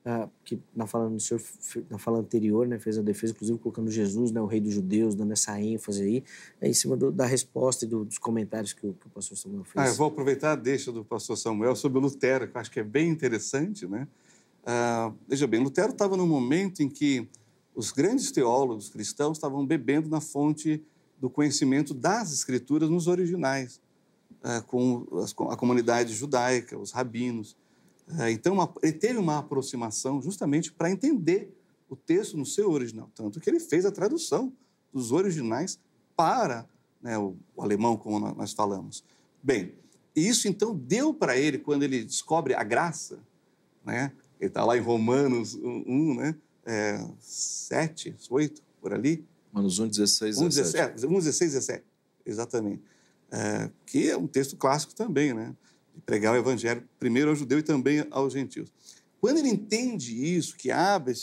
ah, que na fala, no senhor, na fala anterior né, fez a defesa, inclusive colocando Jesus, né, o rei dos judeus, dando essa ênfase aí, né, em cima do, da resposta e do, dos comentários que o, que o, pastor Samuel fez. Ah, eu vou aproveitar a deixa do pastor Samuel sobre Lutero, que eu acho que é bem interessante. Né? Ah, veja bem, Lutero estava num momento em que os grandes teólogos cristãos estavam bebendo na fonte do conhecimento das escrituras nos originais, ah, com, as, com a comunidade judaica, os rabinos. É, então, uma, ele teve uma aproximação justamente para entender o texto no seu original, tanto que ele fez a tradução dos originais para né, o, o alemão, como nós falamos. Bem, isso então deu para ele, quando ele descobre a graça, né? ele está lá em Romanos 1, 1 né? é, 7, 8, por ali. Romanos 1, 16, 1, 17. 1, 16, 17, exatamente. É, que é um texto clássico também, né? de pregar o evangelho primeiro ao judeu e também aos gentios. Quando ele entende isso, que abre,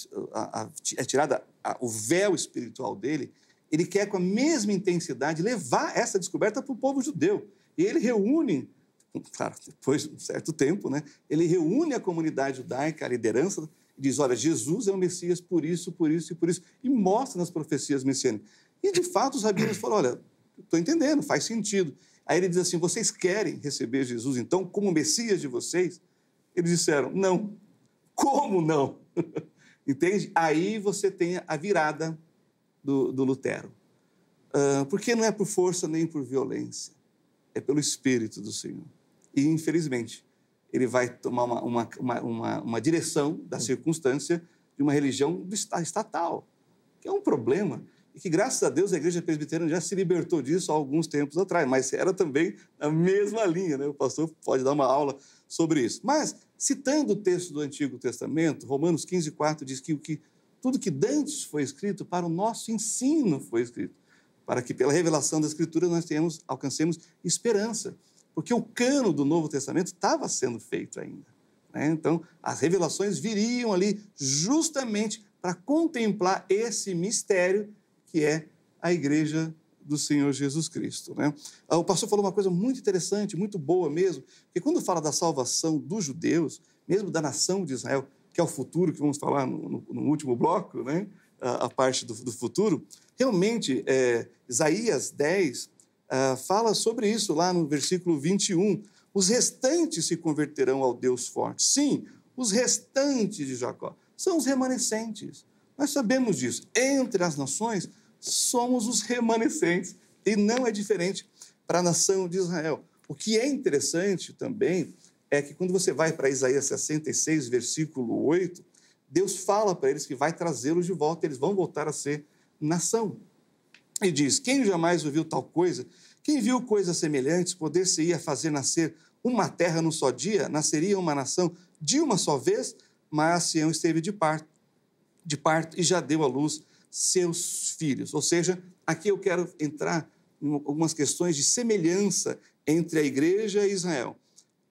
é tirada o véu espiritual dele, ele quer com a mesma intensidade levar essa descoberta para o povo judeu. E ele reúne, claro, depois de um certo tempo, né, ele reúne a comunidade judaica, a liderança, e diz: olha, Jesus é o Messias por isso, por isso e por isso, e mostra nas profecias messiânicas. E de fato os rabinos falam: olha, estou entendendo, faz sentido. Aí ele diz assim: Vocês querem receber Jesus então como Messias de vocês? Eles disseram: Não. Como não? Entende? Aí você tem a virada do, do Lutero. Uh, porque não é por força nem por violência, é pelo Espírito do Senhor. E, infelizmente, ele vai tomar uma, uma, uma, uma, uma direção da hum. circunstância de uma religião estatal, que é um problema e que, graças a Deus, a igreja presbiteriana já se libertou disso há alguns tempos atrás, mas era também a mesma linha, né? O pastor pode dar uma aula sobre isso. Mas, citando o texto do Antigo Testamento, Romanos 15, 4 diz que, o que tudo que dantes foi escrito para o nosso ensino foi escrito, para que pela revelação da Escritura nós tenhamos, alcancemos esperança, porque o cano do Novo Testamento estava sendo feito ainda. Né? Então, as revelações viriam ali justamente para contemplar esse mistério que é a igreja do Senhor Jesus Cristo. Né? Ah, o pastor falou uma coisa muito interessante, muito boa mesmo, porque quando fala da salvação dos judeus, mesmo da nação de Israel, que é o futuro que vamos falar no, no, no último bloco, né? a, a parte do, do, futuro, realmente é, Isaías 10 ah, fala sobre isso lá no versículo 21. Os restantes se converterão ao Deus forte. Sim, os restantes de Jacó são os remanescentes. Nós sabemos disso. Entre as nações somos os remanescentes e não é diferente para a nação de Israel. O que é interessante também é que quando você vai para Isaías 66, versículo 8, Deus fala para eles que vai trazê-los de volta, eles vão voltar a ser nação. E diz: Quem jamais ouviu tal coisa? Quem viu coisas semelhantes? Poder-se-ia fazer nascer uma terra num só dia? Nasceria uma nação de uma só vez? Mas Sião esteve de parto, de parto e já deu à luz seus filhos. Ou seja, aqui eu quero entrar em algumas questões de semelhança entre a igreja e Israel.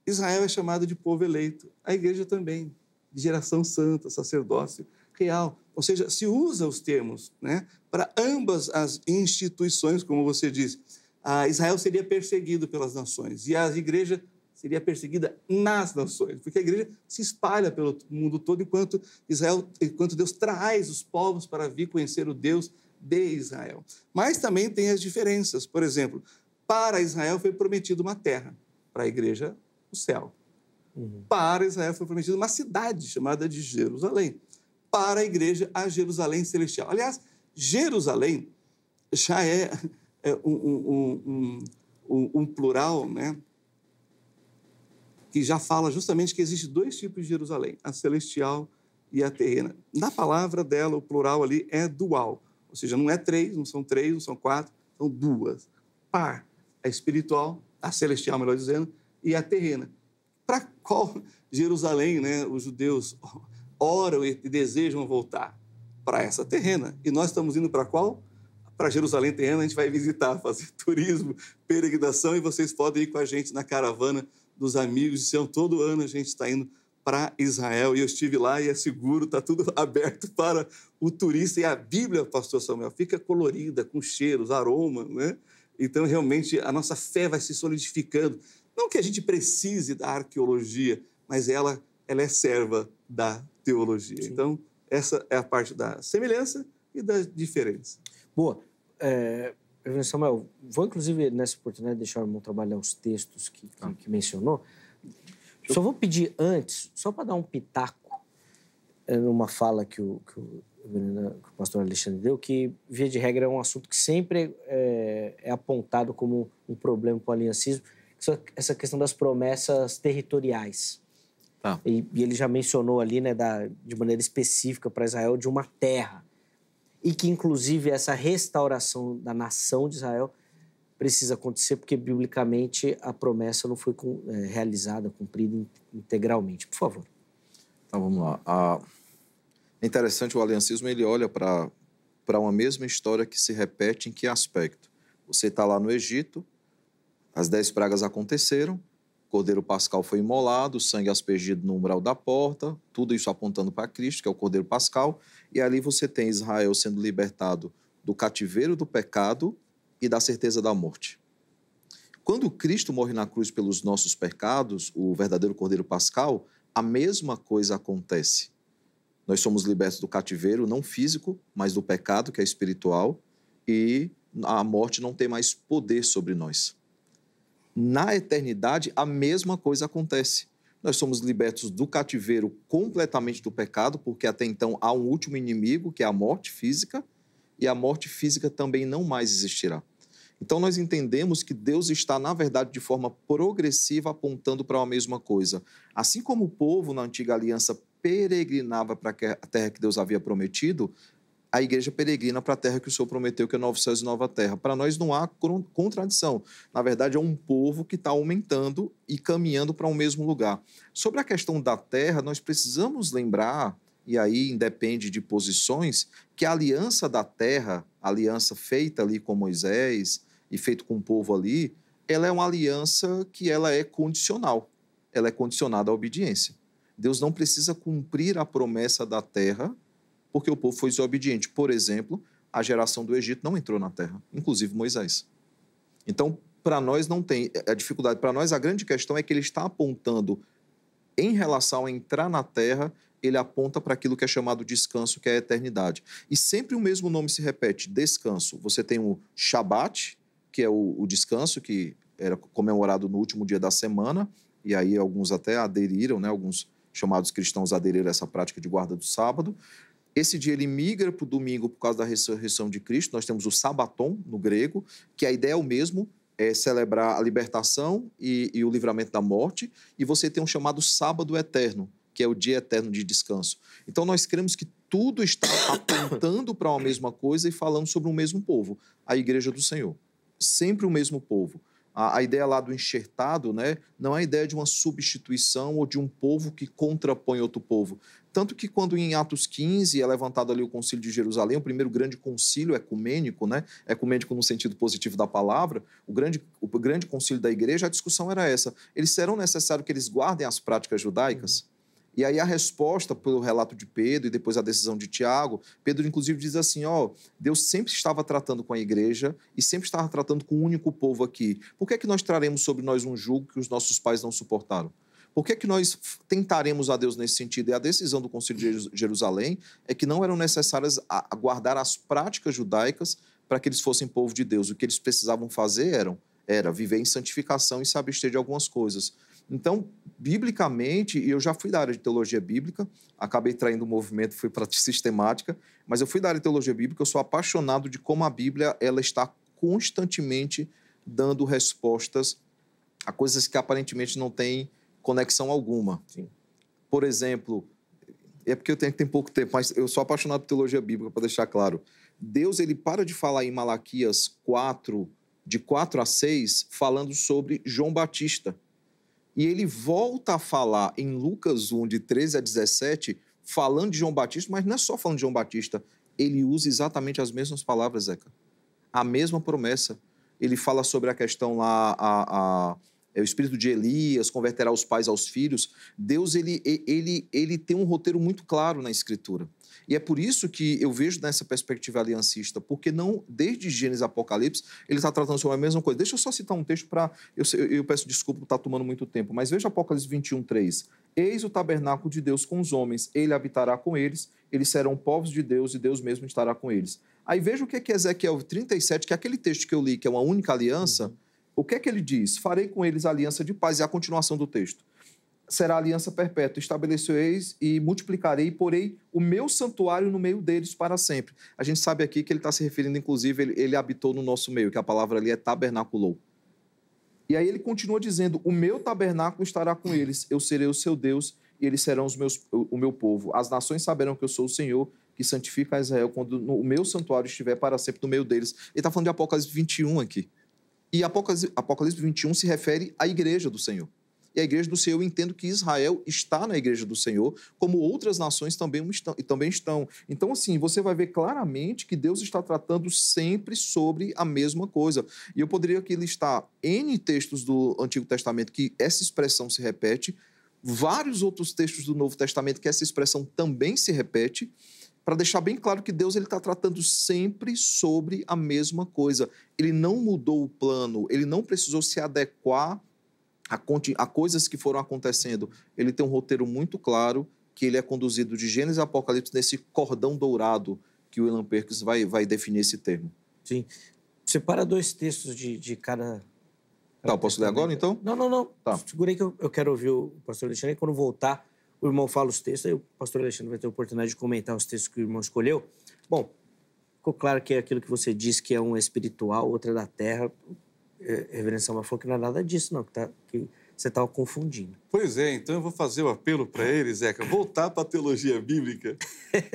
Israel é chamado de povo eleito, a igreja também, de geração santa, sacerdócio real. Ou seja, se usa os termos né, para ambas as instituições, como você disse. A ah, Israel seria perseguido pelas nações e a igreja seria perseguida nas nações, porque a igreja se espalha pelo mundo todo enquanto Israel, enquanto Deus traz os povos para vir conhecer o Deus de Israel. Mas também tem as diferenças. Por exemplo, para Israel foi prometido uma terra, para a igreja o céu. Uhum. Para Israel foi prometida uma cidade chamada de Jerusalém. Para a igreja, a Jerusalém celestial. Aliás, Jerusalém já é, é um, um, um, um, plural, né? que já fala justamente que existe dois tipos de Jerusalém, a celestial e a terrena. Na palavra dela, o plural ali é dual, ou seja, não é três, não são três, não são quatro, são duas. Par, a espiritual, a celestial, melhor dizendo, e a terrena. Para qual Jerusalém né, os judeus oram e desejam voltar? Para essa terrena. E nós estamos indo para qual? Para Jerusalém terrena, a gente vai visitar, fazer turismo, peregrinação, e vocês podem ir com a gente na caravana dos amigos de Todo ano a gente está indo para Israel e eu estive lá e é seguro, está tudo aberto para o turista. E a Bíblia, pastor Samuel, fica colorida, com cheiros, aroma, né? Então, realmente, a nossa fé vai se solidificando. Não que a gente precise da arqueologia, mas ela, ela é serva da teologia. Sim. Então, essa é a parte da semelhança e da diferença. Boa. É Reverendo Samuel, vou inclusive nessa oportunidade deixar o irmão trabalhar os textos que, que, ah. que mencionou. Eu... Só vou pedir antes, só para dar um pitaco, eh, numa fala que o, que o, né, que o pastor Alexandre deu, que, via de regra, é um assunto que sempre é, é apontado como um problema para o aliancismo, essa questão das promessas territoriais. Tá. E, e, ele já mencionou ali, né, da, de maneira específica para Israel, de uma terra e que, inclusive, essa restauração da nação de Israel precisa acontecer, porque, biblicamente, a promessa não foi é, realizada, cumprida integralmente. Por favor. Então, vamos lá. É interessante, o aliancismo ele olha para uma mesma história que se repete em que aspecto? Você está lá no Egito, as dez pragas aconteceram, o cordeiro pascal foi imolado, o sangue aspergido no umbral da porta, tudo isso apontando para Cristo, que é o cordeiro pascal. E ali você tem Israel sendo libertado do cativeiro do pecado e da certeza da morte. Quando Cristo morre na cruz pelos nossos pecados, o verdadeiro cordeiro pascal, a mesma coisa acontece. Nós somos libertos do cativeiro, não físico, mas do pecado, que é espiritual, e a morte não tem mais poder sobre nós na eternidade a mesma coisa acontece. Nós somos libertos do cativeiro completamente do pecado, porque até então há um último inimigo, que é a morte física, e a morte física também não mais existirá. Então nós entendemos que Deus está, na verdade, de forma progressiva apontando para a mesma coisa. Assim como o povo na antiga aliança peregrinava para a terra que Deus havia prometido, a igreja peregrina para a terra que o Senhor prometeu, que é Novos Céus e Nova Terra. Para nós não há contradição. Na verdade, é um povo que está aumentando e caminhando para o um mesmo lugar. Sobre a questão da terra, nós precisamos lembrar, e aí independe de posições, que a aliança da terra, a aliança feita ali com Moisés e feita com o povo ali, ela é uma aliança que ela é condicional. Ela é condicionada à obediência. Deus não precisa cumprir a promessa da terra porque o povo foi desobediente. Por exemplo, a geração do Egito não entrou na terra, inclusive Moisés. Então, para nós não tem a dificuldade, para nós a grande questão é que ele está apontando em relação a entrar na terra, ele aponta para aquilo que é chamado descanso, que é a eternidade. E sempre o mesmo nome se repete, descanso. Você tem o Shabat, que é o, o descanso que era comemorado no último dia da semana, e aí alguns até aderiram, né, alguns chamados cristãos aderiram a essa prática de guarda do sábado. Esse dia ele migra para o domingo por causa da ressurreição de Cristo. Nós temos o Sabaton no grego, que a ideia é o mesmo, é celebrar a libertação e, e o livramento da morte. E você tem um chamado Sábado Eterno, que é o dia eterno de descanso. Então nós cremos que tudo está apontando para uma mesma coisa e falando sobre o um mesmo povo, a igreja do Senhor. Sempre o mesmo povo. A, a, ideia lá do enxertado né, não é a ideia de uma substituição ou de um povo que contrapõe outro povo, tanto que quando em Atos 15 é levantado ali o concílio de Jerusalém, o primeiro grande concílio ecumênico, né? ecumênico no sentido positivo da palavra, o grande, o grande concílio da igreja, a discussão era essa. Eles serão necessário que eles guardem as práticas judaicas? Uhum. E aí a resposta pelo relato de Pedro e depois a decisão de Tiago, Pedro inclusive diz assim, ó, Deus sempre estava tratando com a igreja e sempre estava tratando com o um único povo aqui. Por que é que nós traremos sobre nós um jugo que os nossos pais não suportaram? Por que, é que nós tentaremos a Deus nesse sentido? E é a decisão do Conselho de Jerusalém é que não eram necessárias guardar as práticas judaicas para que eles fossem povo de Deus. O que eles precisavam fazer eram, era viver em santificação e se abster de algumas coisas. Então, biblicamente, e eu já fui da área de teologia bíblica, acabei traindo o movimento, fui para sistemática, mas eu fui da área de teologia bíblica, eu sou apaixonado de como a Bíblia ela está constantemente dando respostas a coisas que aparentemente não têm conexão alguma. Sim. Por exemplo, é porque eu tenho tem pouco tempo, mas eu sou apaixonado por teologia bíblica, para deixar claro. Deus ele para de falar em Malaquias 4, de 4 a 6, falando sobre João Batista. E ele volta a falar em Lucas 1, de 13 a 17, falando de João Batista, mas não é só falando de João Batista. Ele usa exatamente as mesmas palavras, Zeca. A mesma promessa. Ele fala sobre a questão lá, a, a é o espírito de Elias, converterá os pais aos filhos. Deus ele, ele, ele tem um roteiro muito claro na Escritura. E é por isso que eu vejo nessa perspectiva aliancista, porque não desde Gênesis Apocalipse ele está tratando sobre a mesma coisa. Deixa eu só citar um texto para. Eu, eu, peço desculpa, está tomando muito tempo, mas veja Apocalipse 21, 3. Eis o tabernáculo de Deus com os homens, ele habitará com eles, eles serão povos de Deus e Deus mesmo estará com eles. Aí veja o que é que Ezequiel 37, que é aquele texto que eu li, que é uma única aliança. Uhum o que é que ele diz? Farei com eles aliança de paz, e a continuação do texto. Será aliança perpétua, estabelecereis e multiplicarei, porei o meu santuário no meio deles para sempre. A gente sabe aqui que ele está se referindo, inclusive, ele, ele habitou no nosso meio, que a palavra ali é tabernaculou. E aí ele continua dizendo: O meu tabernáculo estará com eles, eu serei o seu Deus e eles serão os meus, o meu povo. As nações saberão que eu sou o Senhor que santifica Israel quando o meu santuário estiver para sempre no meio deles. Ele está falando de Apocalipse 21 aqui. E Apocalipse, 21 se refere à igreja do Senhor. E a igreja do Senhor, eu entendo que Israel está na igreja do Senhor, como outras nações também estão. Também estão. Então, assim, você vai ver claramente que Deus está tratando sempre sobre a mesma coisa. E eu poderia aqui listar N textos do Antigo Testamento que essa expressão se repete, vários outros textos do Novo Testamento que essa expressão também se repete para deixar bem claro que Deus está tratando sempre sobre a mesma coisa. Ele não mudou o plano, ele não precisou se adequar a, a coisas que foram acontecendo. Ele tem um roteiro muito claro, que ele é conduzido de Gênesis a Apocalipse nesse cordão dourado que o William Perkins vai, vai definir esse termo. Sim. Separa dois textos de, de cada Tá, eu posso ler né? agora então? Não, não, não. Tá. Segurei que eu, eu quero ouvir o pastor Alexandre. Quando voltar, o irmão fala os textos, aí o pastor Alexandre vai ter a oportunidade de comentar os textos que o irmão escolheu. Bom, ficou claro que é aquilo que você diz que é um espiritual, outra é da terra. Reverência, é, Reverendo Salma falou que não é nada disso, não, que, tá, que você estava confundindo. Pois é, então eu vou fazer o apelo para ele, Zeca, voltar para a teologia bíblica,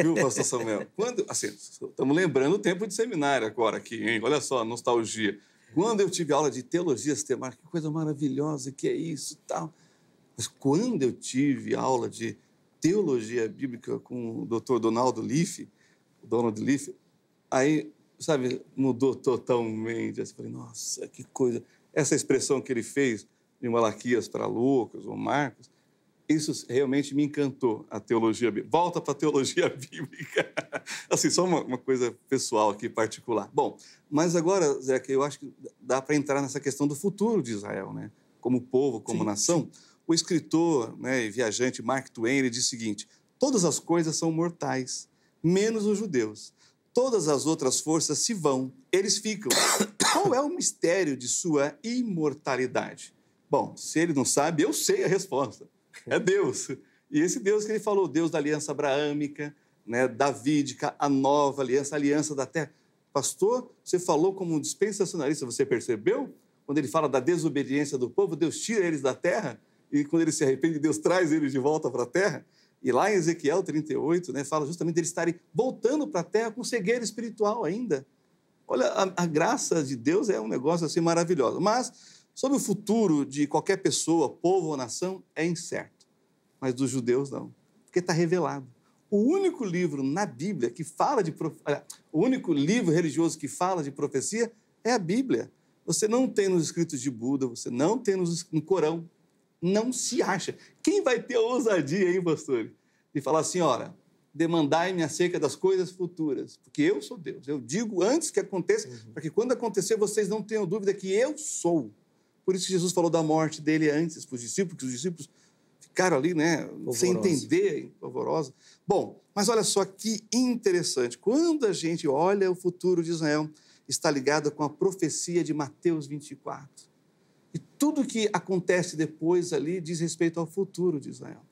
viu, pastor Samuel? Quando, assim, estamos lembrando o tempo de seminário agora aqui, hein? Olha só, nostalgia. Quando eu tive aula de teologia sistemática, que coisa maravilhosa que é isso tal. Mas quando eu tive aula de teologia bíblica com o Dr. Donaldo o Donald Liff, aí, sabe, mudou totalmente. Eu falei, nossa, que coisa. Essa expressão que ele fez de Malaquias para Lucas ou Marcos, isso realmente me encantou, a teologia bíblica. Volta para a teologia bíblica. Assim, só uma, uma, coisa pessoal aqui, particular. Bom, mas agora, Zeca, eu acho que dá para entrar nessa questão do futuro de Israel, né? Como povo, como sim, nação. Sim o escritor né, e viajante Mark Twain diz o seguinte: todas as coisas são mortais, menos os judeus. Todas as outras forças se vão, eles ficam. Qual é o mistério de sua imortalidade? Bom, se ele não sabe, eu sei a resposta. É Deus. E esse Deus que ele falou, Deus da aliança abraâmica, né, davídica, a nova aliança, a aliança da terra. Pastor, você falou como um dispensacionalista, você percebeu? Quando ele fala da desobediência do povo, Deus tira eles da terra e quando ele se arrepende, Deus traz ele de volta para a terra. E lá em Ezequiel 38, né, fala justamente dele estarem voltando para a terra com cegueira espiritual ainda. Olha, a, a, graça de Deus é um negócio assim maravilhoso. Mas sobre o futuro de qualquer pessoa, povo ou nação, é incerto. Mas dos judeus, não. Porque está revelado. O único livro na Bíblia que fala de. O único livro religioso que fala de profecia é a Bíblia. Você não tem nos escritos de Buda, você não tem nos, no Corão, não se acha. Quem vai ter a ousadia, hein, pastor? De falar assim, ora, demandai-me acerca das coisas futuras, porque eu sou Deus. Eu digo antes que aconteça, uhum. para que quando acontecer vocês não tenham dúvida que eu sou. Por isso que Jesus falou da morte dele antes para os discípulos, que os discípulos ficaram ali, né, sem entender, pavorosa. Bom, mas olha só que interessante. Quando a gente olha o futuro de Israel, está ligado com a profecia de Mateus 24 tudo que acontece depois ali diz respeito ao futuro de Israel.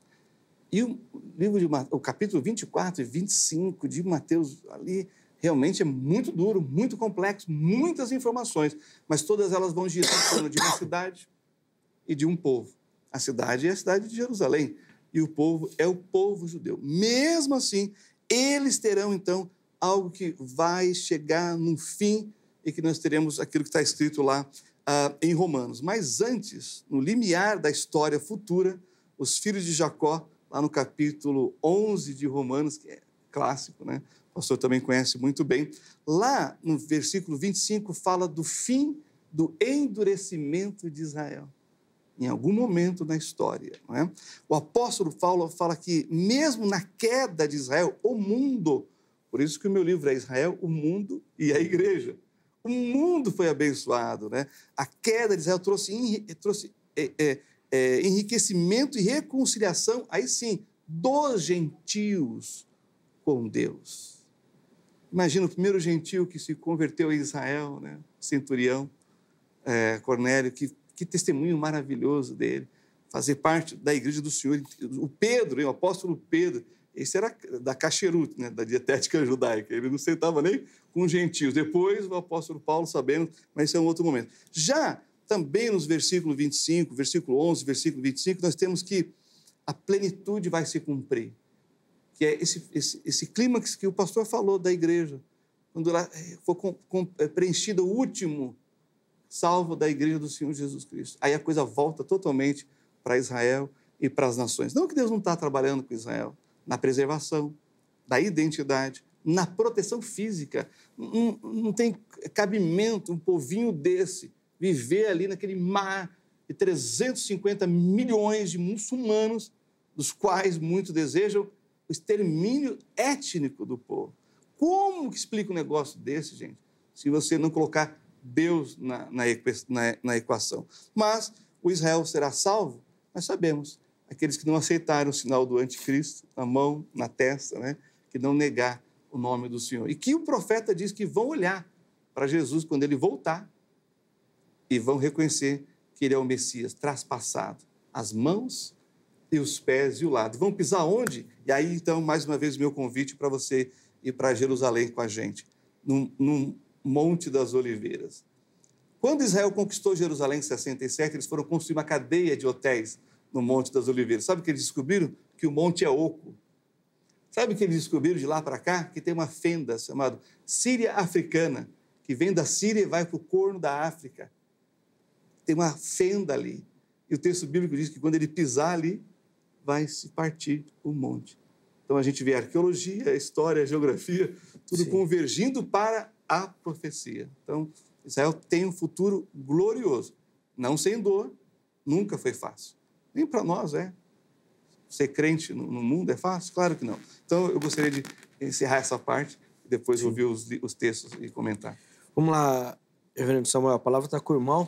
E o livro de o capítulo 24 e 25 de Mateus ali realmente é muito duro, muito complexo, muitas informações, mas todas elas vão girar em torno de uma cidade e de um povo. A cidade é a cidade de Jerusalém e o povo é o povo judeu. Mesmo assim, eles terão então algo que vai chegar no fim e que nós teremos aquilo que está escrito lá ah, em Romanos. Mas antes, no limiar da história futura, os filhos de Jacó, lá no capítulo 11 de Romanos, que é clássico, né? O pastor também conhece muito bem. Lá no versículo 25 fala do fim do endurecimento de Israel. Em algum momento na história, não é? O apóstolo Paulo fala que mesmo na queda de Israel, o mundo, por isso que o meu livro é Israel, o mundo e a igreja, o mundo foi abençoado, né? A queda de Israel trouxe, trouxe é, é, é, enriquecimento e reconciliação, aí sim, dos gentios com Deus. Imagina o primeiro gentio que se converteu em Israel, né? centurião é, Cornélio, que, que testemunho maravilhoso dele, fazer parte da igreja do Senhor. O Pedro, o apóstolo Pedro, esse era da Cacherut, né, da dietética judaica. Ele não sentava nem com gentios. Depois, o apóstolo Paulo, sabemos, mas isso é um outro momento. Já também nos versículos 25, versículo 11, versículo 25, nós temos que a plenitude vai se cumprir. Que é esse, esse, esse clímax que o pastor falou da igreja. Quando ela eh, foi com, com, eh, preenchido o último salvo da igreja do Senhor Jesus Cristo. Aí a coisa volta totalmente para Israel e para as nações. Não que Deus não está trabalhando com Israel, na preservação da identidade, na proteção física. Não, não tem cabimento um povinho desse viver ali naquele mar de 350 milhões de muçulmanos, dos quais muitos desejam o extermínio étnico do povo. Como que explica um negócio desse, gente, se você não colocar Deus na, na, na, na equação? Mas o Israel será salvo? Nós sabemos aqueles que não aceitaram o sinal do anticristo na mão, na testa, né? que não negar o nome do Senhor. E que o profeta diz que vão olhar para Jesus quando ele voltar e vão reconhecer que ele é o Messias traspassado, as mãos e os pés e o lado. Vão pisar onde? E aí, então, mais uma vez, meu convite para você ir para Jerusalém com a gente, num, num Monte das Oliveiras. Quando Israel conquistou Jerusalém em 67, eles foram construir uma cadeia de hotéis no Monte das Oliveiras. Sabe o que eles descobriram? Que o monte é oco. Sabe o que eles descobriram de lá para cá? Que tem uma fenda chamada Síria Africana, que vem da Síria e vai para o corno da África. Tem uma fenda ali. E o texto bíblico diz que quando ele pisar ali, vai se partir o monte. Então a gente vê a arqueologia, a história, a geografia, tudo Sim. convergindo para a profecia. Então, Israel tem um futuro glorioso, não sem dor, nunca foi fácil. Nem para nós é. Ser crente no, mundo é fácil? Claro que não. Então, eu gostaria de encerrar essa parte, depois Sim. ouvir os, os textos e comentar. Vamos lá, Reverendo Samuel, a palavra está com o irmão.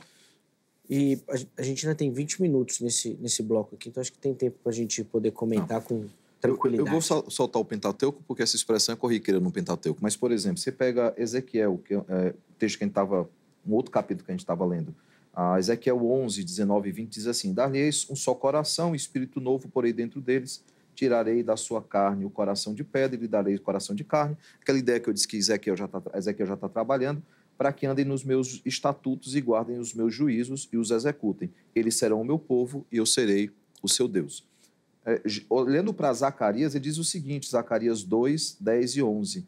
E a, a gente ainda tem 20 minutos nesse, nesse bloco aqui, então acho que tem tempo para a gente poder comentar não. com tranquilidade. Eu, eu, vou soltar o Pentateuco, porque essa expressão é corriqueira no Pentateuco. Mas, por exemplo, você pega Ezequiel, que é, é texto que a gente estava, um outro capítulo que a gente estava lendo. A ah, Ezequiel 11, 19 e 20 diz assim: Dar-lhes um só coração, espírito novo porei dentro deles, tirarei da sua carne o coração de pedra e lhe darei o coração de carne. Aquela ideia que eu disse que Ezequiel já está tá trabalhando, para que andem nos meus estatutos e guardem os meus juízos e os executem. Eles serão o meu povo e eu serei o seu Deus. É, olhando para Zacarias, ele diz o seguinte, Zacarias 2, 10 e 11.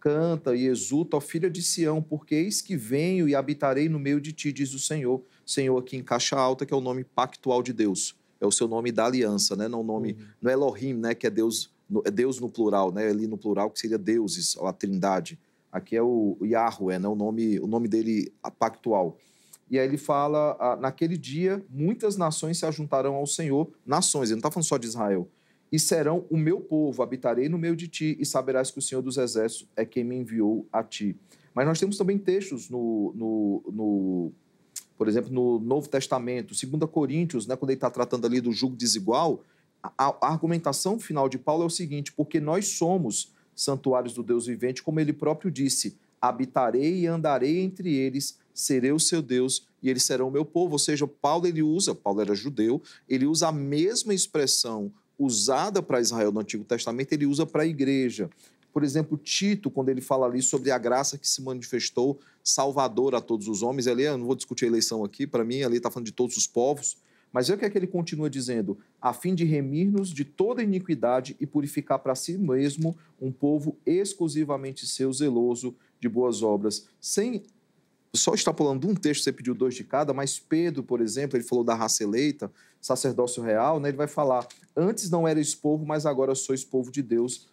Canta e exulta, ó filha de Sião, porque eis que venho e habitarei no meio de ti, diz o Senhor. Senhor aqui em caixa alta, que é o nome pactual de Deus. É o seu nome da aliança, né? Não o nome, uhum. não é Elohim, né? Que é Deus, é Deus no plural, né? Ali no plural que seria deuses, a trindade. Aqui é o Yahweh, né? O nome, o nome dele pactual. E aí ele fala, ah, naquele dia, muitas nações se ajuntarão ao Senhor. Nações, ele não está falando só de Israel e serão o meu povo, habitarei no meio de ti, e saberás que o Senhor dos Exércitos é quem me enviou a ti. Mas nós temos também textos no, no, no por exemplo, no Novo Testamento, 2 Coríntios, né, quando ele está tratando ali do jugo desigual, a, a, argumentação final de Paulo é o seguinte: porque nós somos santuários do Deus vivente, como ele próprio disse, habitarei e andarei entre eles, serei o seu Deus e eles serão o meu povo. Ou seja, Paulo ele usa, Paulo era judeu, ele usa a mesma expressão usada para Israel no Antigo Testamento, ele usa para a igreja. Por exemplo, Tito, quando ele fala ali sobre a graça que se manifestou salvadora a todos os homens, ali eu não vou discutir a eleição aqui, para mim ali está falando de todos os povos, mas olha o que é que ele continua dizendo: a fim de remir-nos de toda iniquidade e purificar para si mesmo um povo exclusivamente seu, zeloso de boas obras. Sem só extrapolando um texto, você pediu dois de cada, mas Pedro, por exemplo, ele falou da raça eleita, sacerdócio real, né? ele vai falar: Antes não erais povo, mas agora sois povo de Deus,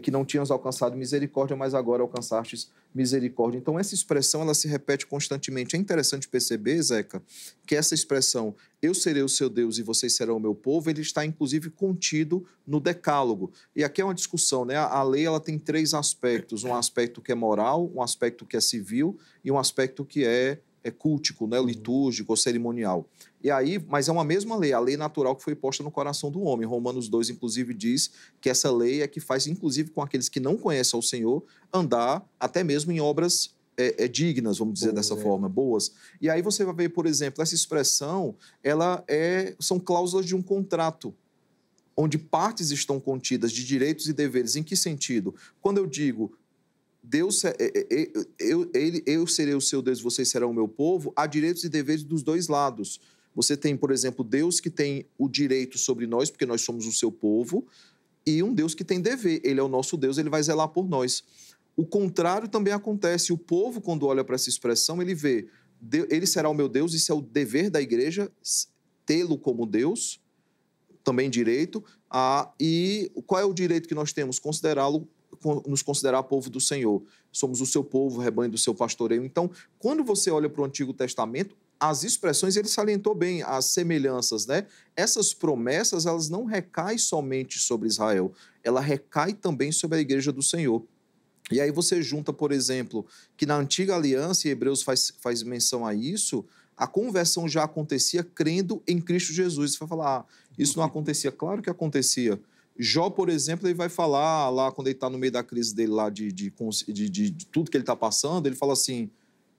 que não tínhamos alcançado misericórdia, mas agora alcançastes misericórdia. Então, essa expressão ela se repete constantemente. É interessante perceber, Zeca, que essa expressão, eu serei o seu Deus e vocês serão o meu povo, ele está inclusive contido no Decálogo. E aqui é uma discussão, né? A lei ela tem três aspectos: um aspecto que é moral, um aspecto que é civil e um aspecto que é é cultico, né, uhum. litúrgico ou cerimonial. E aí, mas é uma mesma lei, a lei natural que foi posta no coração do homem. Romanos 2, inclusive, diz que essa lei é que faz, inclusive, com aqueles que não conhecem ao Senhor, andar até mesmo em obras é, é, dignas, vamos dizer dessa é. forma, boas. E aí você vai ver, por exemplo, essa expressão, ela é, são cláusulas de um contrato, onde partes estão contidas de direitos e deveres. Em que sentido? Quando eu digo Deus, é, é, é, eu, ele, eu serei o seu Deus, vocês serão o meu povo, há direitos e deveres dos dois lados. Você tem, por exemplo, Deus que tem o direito sobre nós, porque nós somos o seu povo, e um Deus que tem dever. Ele é o nosso Deus, ele vai zelar por nós. O contrário também acontece. O povo, quando olha para essa expressão, ele vê: ele será o meu Deus, isso é o dever da igreja, tê-lo como Deus, também direito. Ah, e qual é o direito que nós temos? Considerá-lo nos considerar povo do Senhor. Somos o seu povo, rebanho do seu pastoreio. Então, quando você olha para o Antigo Testamento, as expressões ele salientou bem as semelhanças, né? Essas promessas elas não recaem somente sobre Israel, ela recai também sobre a igreja do Senhor. E aí você junta, por exemplo, que na antiga aliança, e Hebreus faz, faz menção a isso, a conversão já acontecia crendo em Cristo Jesus. Você vai falar, ah, isso não acontecia. Claro que acontecia. Jó, por exemplo, ele vai falar lá, quando ele está no meio da crise dele lá, de, de, de, de tudo que ele está passando, ele fala assim,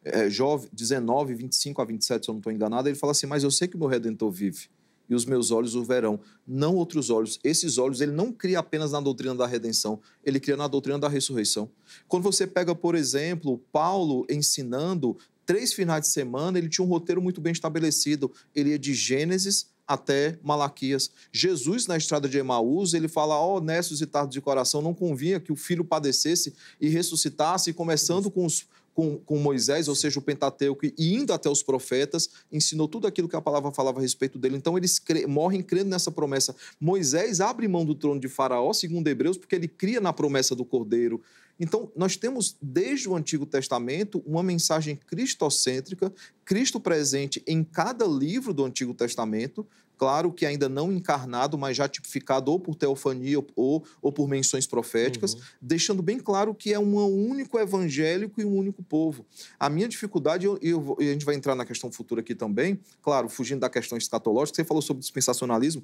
é, Jó 19, 25 a 27, se eu não estou enganado, ele fala assim, mas eu sei que meu Redentor vive e os meus olhos o verão, não outros olhos. Esses olhos ele não cria apenas na doutrina da redenção, ele cria na doutrina da ressurreição. Quando você pega, por exemplo, Paulo ensinando três finais de semana, ele tinha um roteiro muito bem estabelecido. Ele ia de Gênesis até Malaquias. Jesus, na estrada de Emaús, ele fala, ó, oh, e tardos de coração, não convinha que o filho padecesse e ressuscitasse, começando com os, com, com, Moisés, ou seja, o Pentateuco, e indo até os profetas, ensinou tudo aquilo que a palavra falava a respeito dele. Então, eles cre... morrem crendo nessa promessa. Moisés abre mão do trono de Faraó, segundo Hebreus, porque ele cria na promessa do cordeiro. Então, nós temos desde o Antigo Testamento uma mensagem cristocêntrica, Cristo presente em cada livro do Antigo Testamento, claro que ainda não encarnado, mas já tipificado ou por teofania ou, ou por menções proféticas, uhum. deixando bem claro que é um único evangélico e um único povo. A minha dificuldade, e a gente vai entrar na questão futura aqui também, claro, fugindo da questão escatológica, você falou sobre dispensacionalismo,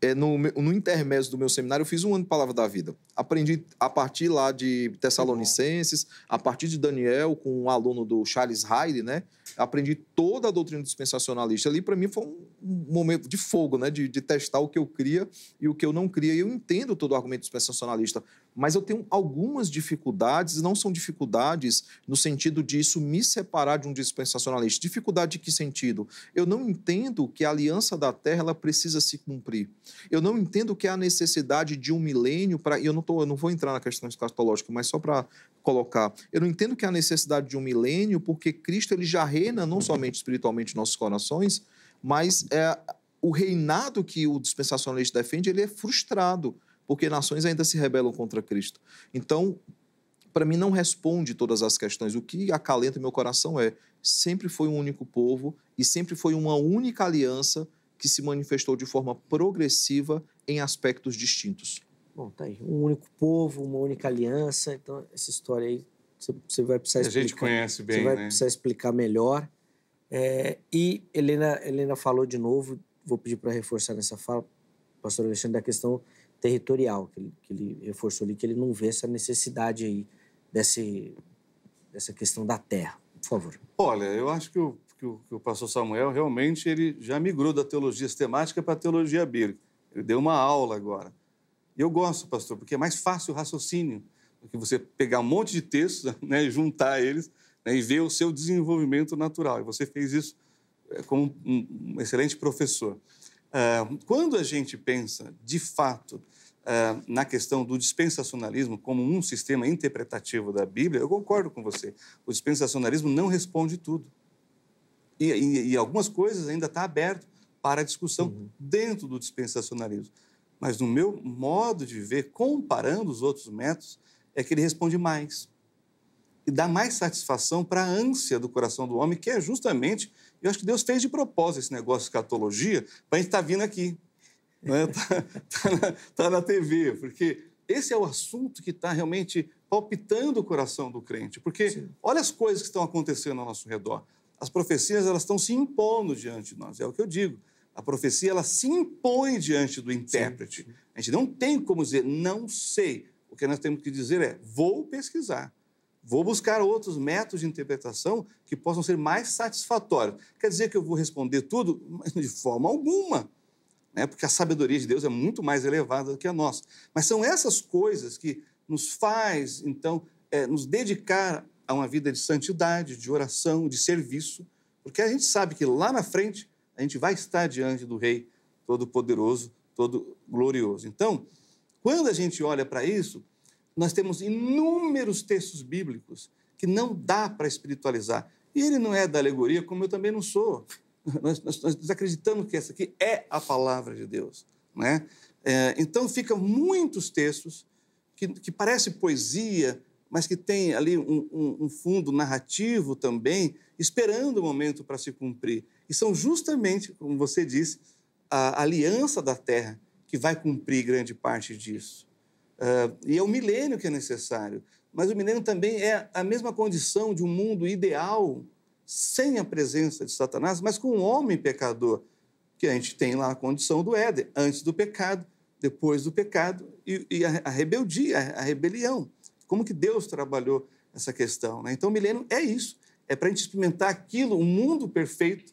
é, no, no intermédio do meu seminário, eu fiz um ano de Palavra da Vida. Aprendi a partir lá de Tessalonicenses, a partir de Daniel, com um aluno do Charles Hyde, né? Aprendi toda a doutrina dispensacionalista ali. Para mim foi um momento de fogo, né? De, de testar o que eu cria e o que eu não cria. E eu entendo todo o argumento dispensacionalista, mas eu tenho algumas dificuldades, não são dificuldades no sentido de isso me separar de um dispensacionalista. Dificuldade de que sentido? Eu não entendo que a aliança da terra ela precisa se cumprir. Eu não entendo que há necessidade de um milênio para. Eu, não eu não vou entrar na questão escatológica, mas só para colocar. Eu não entendo que há necessidade de um milênio, porque Cristo ele já reina não somente espiritualmente em nossos corações, mas é, o reinado que o dispensacionalista defende ele é frustrado, porque nações ainda se rebelam contra Cristo. Então, para mim, não responde todas as questões. O que acalenta meu coração é: sempre foi um único povo e sempre foi uma única aliança que se manifestou de forma progressiva em aspectos distintos. Bom, tá aí. Um único povo, uma única aliança. Então, essa história aí você vai precisar explicar. A gente conhece bem, Você vai né? precisar explicar melhor. É, e Helena, Helena falou de novo vou pedir para reforçar nessa fala, pastor Alexandre, da questão territorial, que ele, que ele reforçou ali, que ele não vê essa necessidade aí desse, dessa questão da terra. Por favor. Olha, eu acho que o, que o, que o pastor Samuel realmente ele já migrou da teologia sistemática para a teologia bíblica. Ele deu uma aula agora. E eu gosto, pastor, porque é mais fácil o raciocínio do que você pegar um monte de textos né, juntar eles né, e ver o seu desenvolvimento natural. E você fez isso é, como um excelente professor. É, quando a gente pensa, de fato, é, na questão do dispensacionalismo como um sistema interpretativo da Bíblia, eu concordo com você. O dispensacionalismo não responde tudo. E, e, e algumas coisas ainda está aberto para discussão uhum. dentro do dispensacionalismo. Mas no meu modo de ver, comparando os outros métodos, é que ele responde mais e dá mais satisfação para a ânsia do coração do homem, que é justamente eu acho que Deus fez de propósito esse negócio de escatologia para a gente estar tá vindo aqui. Né? Tá, tá, na, tá na TV, porque esse é o assunto que está realmente palpitando o coração do crente. Porque Sim. olha as coisas que estão acontecendo ao nosso redor. As profecias elas estão se impondo diante de nós. É o que eu digo. A profecia ela se impõe diante do intérprete. Sim. A gente não tem como dizer não sei. O que nós temos que dizer é vou pesquisar. Vou buscar outros métodos de interpretação que possam ser mais satisfatórios. Quer dizer que eu vou responder tudo? De forma alguma. Né? Porque a sabedoria de Deus é muito mais elevada do que a nossa. Mas são essas coisas que nos faz, então, é, nos dedicar a uma vida de santidade, de oração, de serviço, porque a gente sabe que lá na frente a gente vai estar diante do Rei Todo-Poderoso, Todo-Glorioso. Então, quando a gente olha para isso, nós temos inúmeros textos bíblicos que não dá para espiritualizar. E ele não é da alegoria, como eu também não sou. Nós, nós, nós acreditamos que essa aqui é a palavra de Deus. Né? É, então, ficam muitos textos que, que parece poesia, mas que tem ali um, um, um fundo narrativo também, esperando o momento para se cumprir. E são justamente, como você disse, a aliança da terra que vai cumprir grande parte disso. Uh, e é o milênio que é necessário. Mas o milênio também é a mesma condição de um mundo ideal, sem a presença de Satanás, mas com o um homem pecador, que a gente tem lá a condição do Éden, antes do pecado, depois do pecado, e, e a, a, rebeldia, a, a rebelião. Como que Deus trabalhou essa questão? Né? Então, o milênio é isso. É para a gente experimentar aquilo, um mundo perfeito,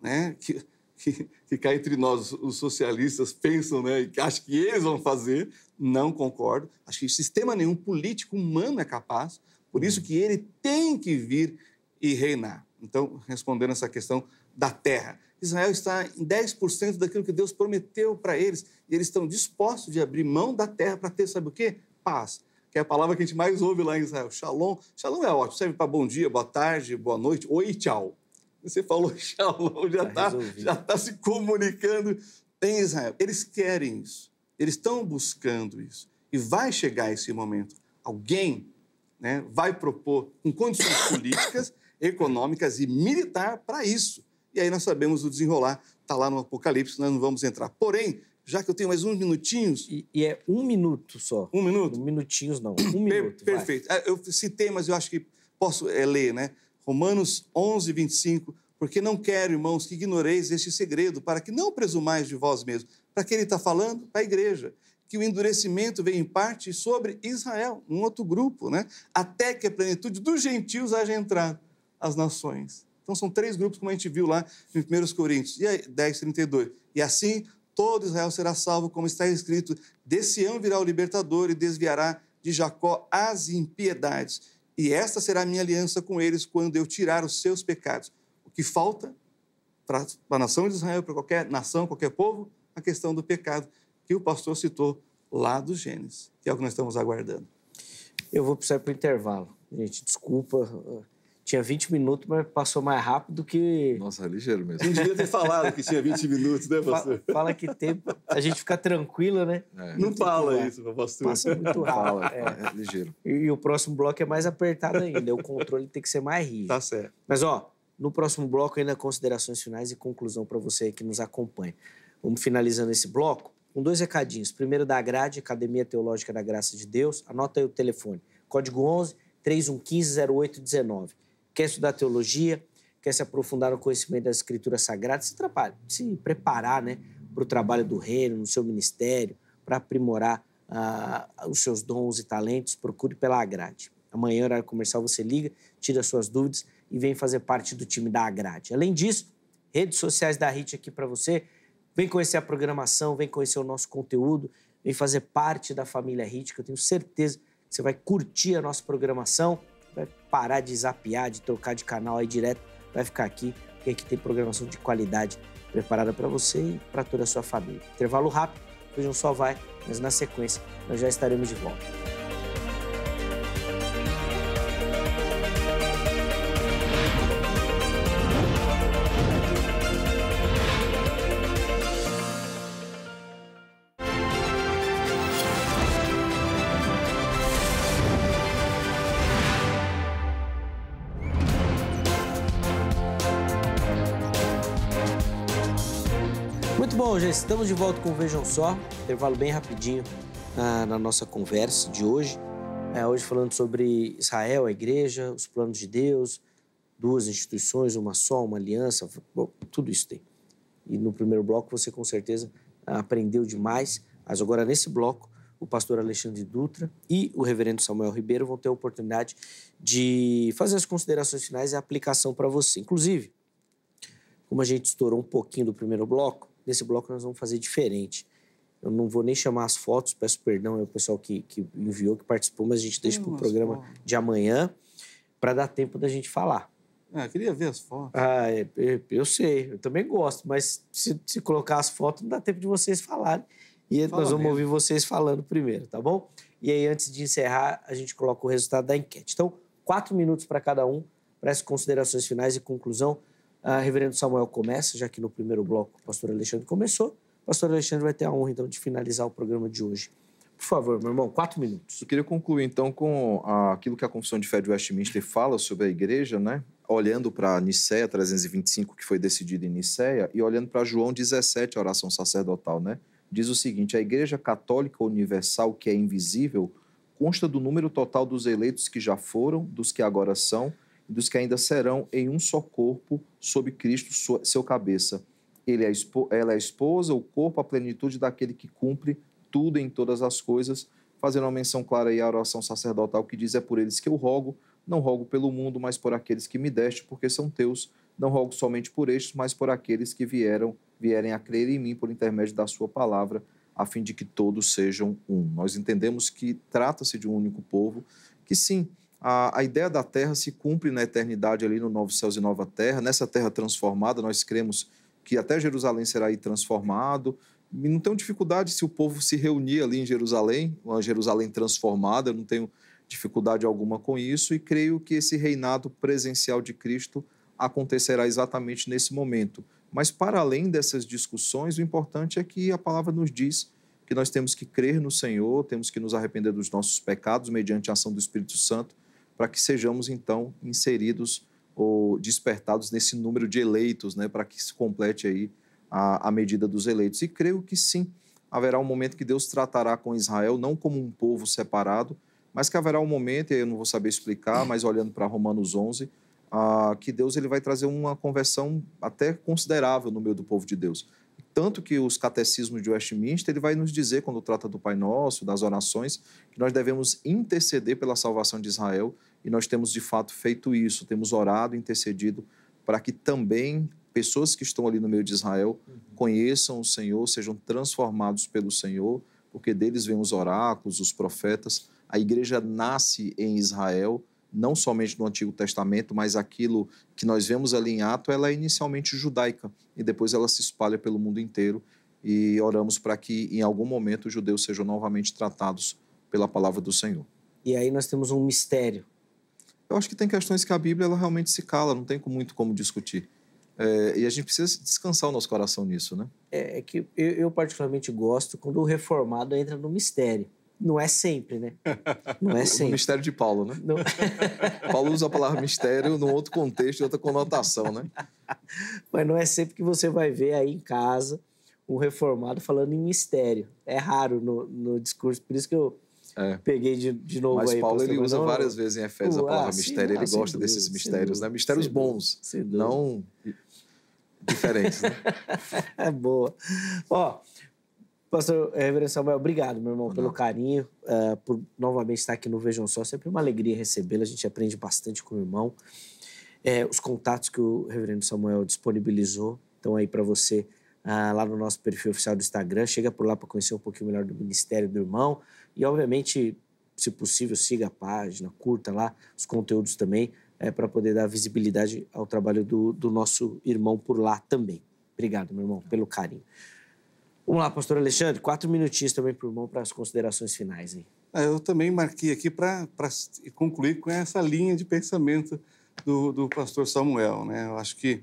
né? que, que, que cá entre nós os socialistas pensam, né, e acham que eles vão fazer, não concordo. Acho que sistema nenhum político humano é capaz, por isso hum. que ele tem que vir e reinar. Então, respondendo essa questão da terra, Israel está em 10% daquilo que Deus prometeu para eles, e eles estão dispostos de abrir mão da terra para ter, sabe o quê? Paz que é a palavra que a gente mais ouve lá em Israel, shalom. Shalom é ótimo, serve para bom dia, boa tarde, boa noite, oi tchau. Você falou shalom, já está tá, tá se comunicando em Israel. Eles querem isso, eles estão buscando isso. E vai chegar esse momento. Alguém né, vai propor com condições políticas, econômicas e militar para isso. E aí nós sabemos o desenrolar, está lá no Apocalipse, nós não vamos entrar. Porém, já que eu tenho mais uns minutinhos. E, e é um minuto só. Um minuto? Um minutinhos não, um per minuto. Perfeito. Vai. É, eu citei, mas eu acho que posso é, ler, né? Romanos 11, 25, porque não quero, irmãos, que ignoreis este segredo, para que não presumais de vós mesmos. Para que ele está falando? Para a igreja. Que o endurecimento veio em parte sobre Israel, um outro grupo, né? até que a plenitude dos gentios haja entrado as nações. Então são três grupos, como a gente viu lá em 1 Coríntios, e aí, 10, 32. E assim todo Israel será salvo, como está escrito: Desse ano virá o libertador e desviará de Jacó as impiedades. E esta será a minha aliança com eles quando eu tirar os seus pecados. O que falta para a nação de Israel, para qualquer nação, qualquer povo, a questão do pecado, que o pastor citou lá do Gênesis, que é o que nós estamos aguardando. Eu vou precisar para o intervalo. Gente, desculpa tinha 20 minutos, mas passou mais rápido que. Nossa, é ligeiro mesmo. Não devia ter falado que tinha 20 minutos, né, pastor? Fala, que tempo. A gente fica tranquila, né? É, não fala tempo, isso, pastor. Passa muito rápido. É. é. ligeiro. E, e, o próximo bloco é mais apertado ainda. O controle tem que ser mais rígido. Tá certo. Mas, ó, no próximo bloco, ainda considerações finais e conclusão para você que nos acompanha. Vamos finalizando esse bloco com dois recadinhos. Primeiro da Agrade, Academia Teológica da Graça de Deus. Anota aí o telefone. Código 11 3115 0819 quer estudar teologia, quer se aprofundar no conhecimento das escrituras sagradas, se, trabalha, se preparar né, para o trabalho do reino, no seu ministério, para aprimorar ah, os seus dons e talentos, procure pela Agrade. Amanhã, horário comercial, você liga, tira suas dúvidas e vem fazer parte do time da Agrade. Além disso, redes sociais da HIT aqui para você. Vem conhecer a programação, vem conhecer o nosso conteúdo, vem fazer parte da família HIT, que eu tenho certeza que você vai curtir a nossa programação vai parar de zapear, de trocar de canal aí direto, vai ficar aqui, porque aqui tem programação de qualidade preparada para você e para toda a sua família. Intervalo rápido, hoje um só vai, mas na sequência nós já estaremos de volta. já estamos de volta com Vejam Só, intervalo bem rapidinho na, ah, na nossa conversa de hoje. É, hoje falando sobre Israel, a igreja, os planos de Deus, duas instituições, uma só, uma aliança, bom, tudo isso tem. E no primeiro bloco você com certeza aprendeu demais, mas agora nesse bloco o pastor Alexandre Dutra e o reverendo Samuel Ribeiro vão ter a oportunidade de fazer as considerações finais e a aplicação para você. Inclusive, como a gente estourou um pouquinho do primeiro bloco, nesse bloco nós vamos fazer diferente. Eu não vou nem chamar as fotos, peço perdão ao pessoal que, que enviou, que participou, mas a gente deixa para o programa fotos. de amanhã para dar tempo da gente falar. Ah, eu queria ver as fotos. Ah, eu, é, é, eu sei, eu também gosto, mas se, se, colocar as fotos não dá tempo de vocês falarem. E Fala nós vamos mesmo. ouvir vocês falando primeiro, tá bom? E aí, antes de encerrar, a gente coloca o resultado da enquete. Então, quatro minutos para cada um, para as considerações finais e conclusão. A reverendo Samuel começa, já que no primeiro bloco o pastor Alexandre começou. O pastor Alexandre vai ter a honra, então, de finalizar o programa de hoje. Por favor, meu irmão, quatro minutos. Eu queria concluir, então, com aquilo que a Confissão de Fé de Westminster fala sobre a igreja, né? Olhando para Nicéia 325, que foi decidida em Nicéia, e olhando para João 17, a oração sacerdotal, né? Diz o seguinte: a Igreja Católica Universal, que é invisível, consta do número total dos eleitos que já foram, dos que agora são dos que ainda serão em um só corpo, sob Cristo, sua, seu cabeça. Ele é ela é a esposa, o corpo, a plenitude daquele que cumpre tudo em todas as coisas, fazendo uma menção clara aí à oração sacerdotal que diz: É por eles que eu rogo, não rogo pelo mundo, mas por aqueles que me deste, porque são teus. Não rogo somente por estes, mas por aqueles que vieram, vierem a crer em mim por intermédio da sua palavra, a fim de que todos sejam um. Nós entendemos que trata-se de um único povo, que sim, a, a, ideia da terra se cumpre na eternidade, ali no Novo Céus e Nova Terra. Nessa terra transformada, nós cremos que até Jerusalém será aí transformado. E não tenho dificuldade se o povo se reunir ali em Jerusalém, uma Jerusalém transformada, eu não tenho dificuldade alguma com isso. E creio que esse reinado presencial de Cristo acontecerá exatamente nesse momento. Mas, para além dessas discussões, o importante é que a palavra nos diz que nós temos que crer no Senhor, temos que nos arrepender dos nossos pecados mediante a ação do Espírito Santo para que sejamos então inseridos ou despertados nesse número de eleitos, né, para que se complete aí a, a, medida dos eleitos. E creio que sim, haverá um momento que Deus tratará com Israel não como um povo separado, mas que haverá um momento, e eu não vou saber explicar, mas olhando para Romanos 11, ah, que Deus ele vai trazer uma conversão até considerável no meio do povo de Deus. Tanto que os catecismos de Westminster, ele vai nos dizer, quando trata do Pai Nosso, das orações, que nós devemos interceder pela salvação de Israel e nós temos de fato feito isso, temos orado, intercedido para que também pessoas que estão ali no meio de Israel uhum. conheçam o Senhor, sejam transformados pelo Senhor, porque deles vêm os oráculos, os profetas. A igreja nasce em Israel, não somente no Antigo Testamento, mas aquilo que nós vemos ali em Ato, ela é inicialmente judaica e depois ela se espalha pelo mundo inteiro. E oramos para que em algum momento os judeus sejam novamente tratados pela palavra do Senhor. E aí nós temos um mistério eu acho que tem questões que a Bíblia ela realmente se cala, não tem muito como discutir. É, e a gente precisa descansar o nosso coração nisso, né? É, é que eu, eu, particularmente gosto quando o reformado entra no mistério. Não é sempre, né? Não é sempre. O mistério de Paulo, né? Não... Paulo usa a palavra mistério num outro contexto, outra conotação, né? Mas não é sempre que você vai ver aí em casa um reformado falando em mistério. É raro no, no discurso, por isso que eu é. Peguei de, de novo Mas aí. Mas Paulo ele usa não, várias não. vezes em Efésios uh, a palavra mistério, ele gosta dúvida, desses né? mistérios, dúvida, né? Mistérios bons, não diferentes. Né? é boa. Ó, pastor Reverendo Samuel, obrigado, meu irmão, não. pelo carinho, uh, por novamente estar aqui no Vejam Só. Sempre uma alegria recebê-lo, a gente aprende bastante com o irmão. É, os contatos que o Reverendo Samuel disponibilizou estão aí para você uh, lá no nosso perfil oficial do Instagram. Chega por lá para conhecer um pouquinho melhor do ministério do irmão, e, obviamente, se possível, siga a página, curta lá os conteúdos também, é, para poder dar visibilidade ao trabalho do, do nosso irmão por lá também. Obrigado, meu irmão, pelo carinho. Vamos lá, pastor Alexandre, quatro minutinhos também para o irmão para as considerações finais. Hein? Ah, eu também marquei aqui para concluir com essa linha de pensamento do, do pastor Samuel. Né? Eu acho que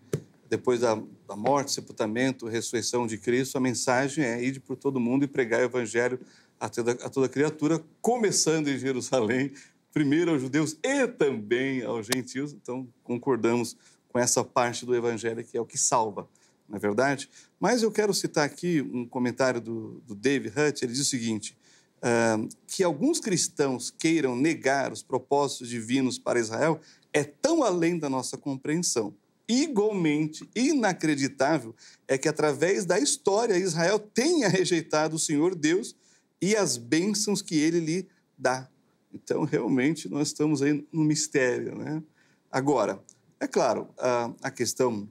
depois da, da morte, sepultamento, ressurreição de Cristo, a mensagem é ir por todo mundo e pregar o evangelho a toda, a toda criatura, começando em Jerusalém, primeiro aos judeus e também aos gentios. Então, concordamos com essa parte do evangelho que é o que salva, na é verdade. Mas eu quero citar aqui um comentário do, do Dave Hutt. Ele diz o seguinte: uh, que alguns cristãos queiram negar os propósitos divinos para Israel é tão além da nossa compreensão. Igualmente inacreditável é que, através da história, Israel tenha rejeitado o Senhor Deus e as bênçãos que ele lhe dá. Então, realmente, nós estamos aí no mistério. Né? Agora, é claro, a, a questão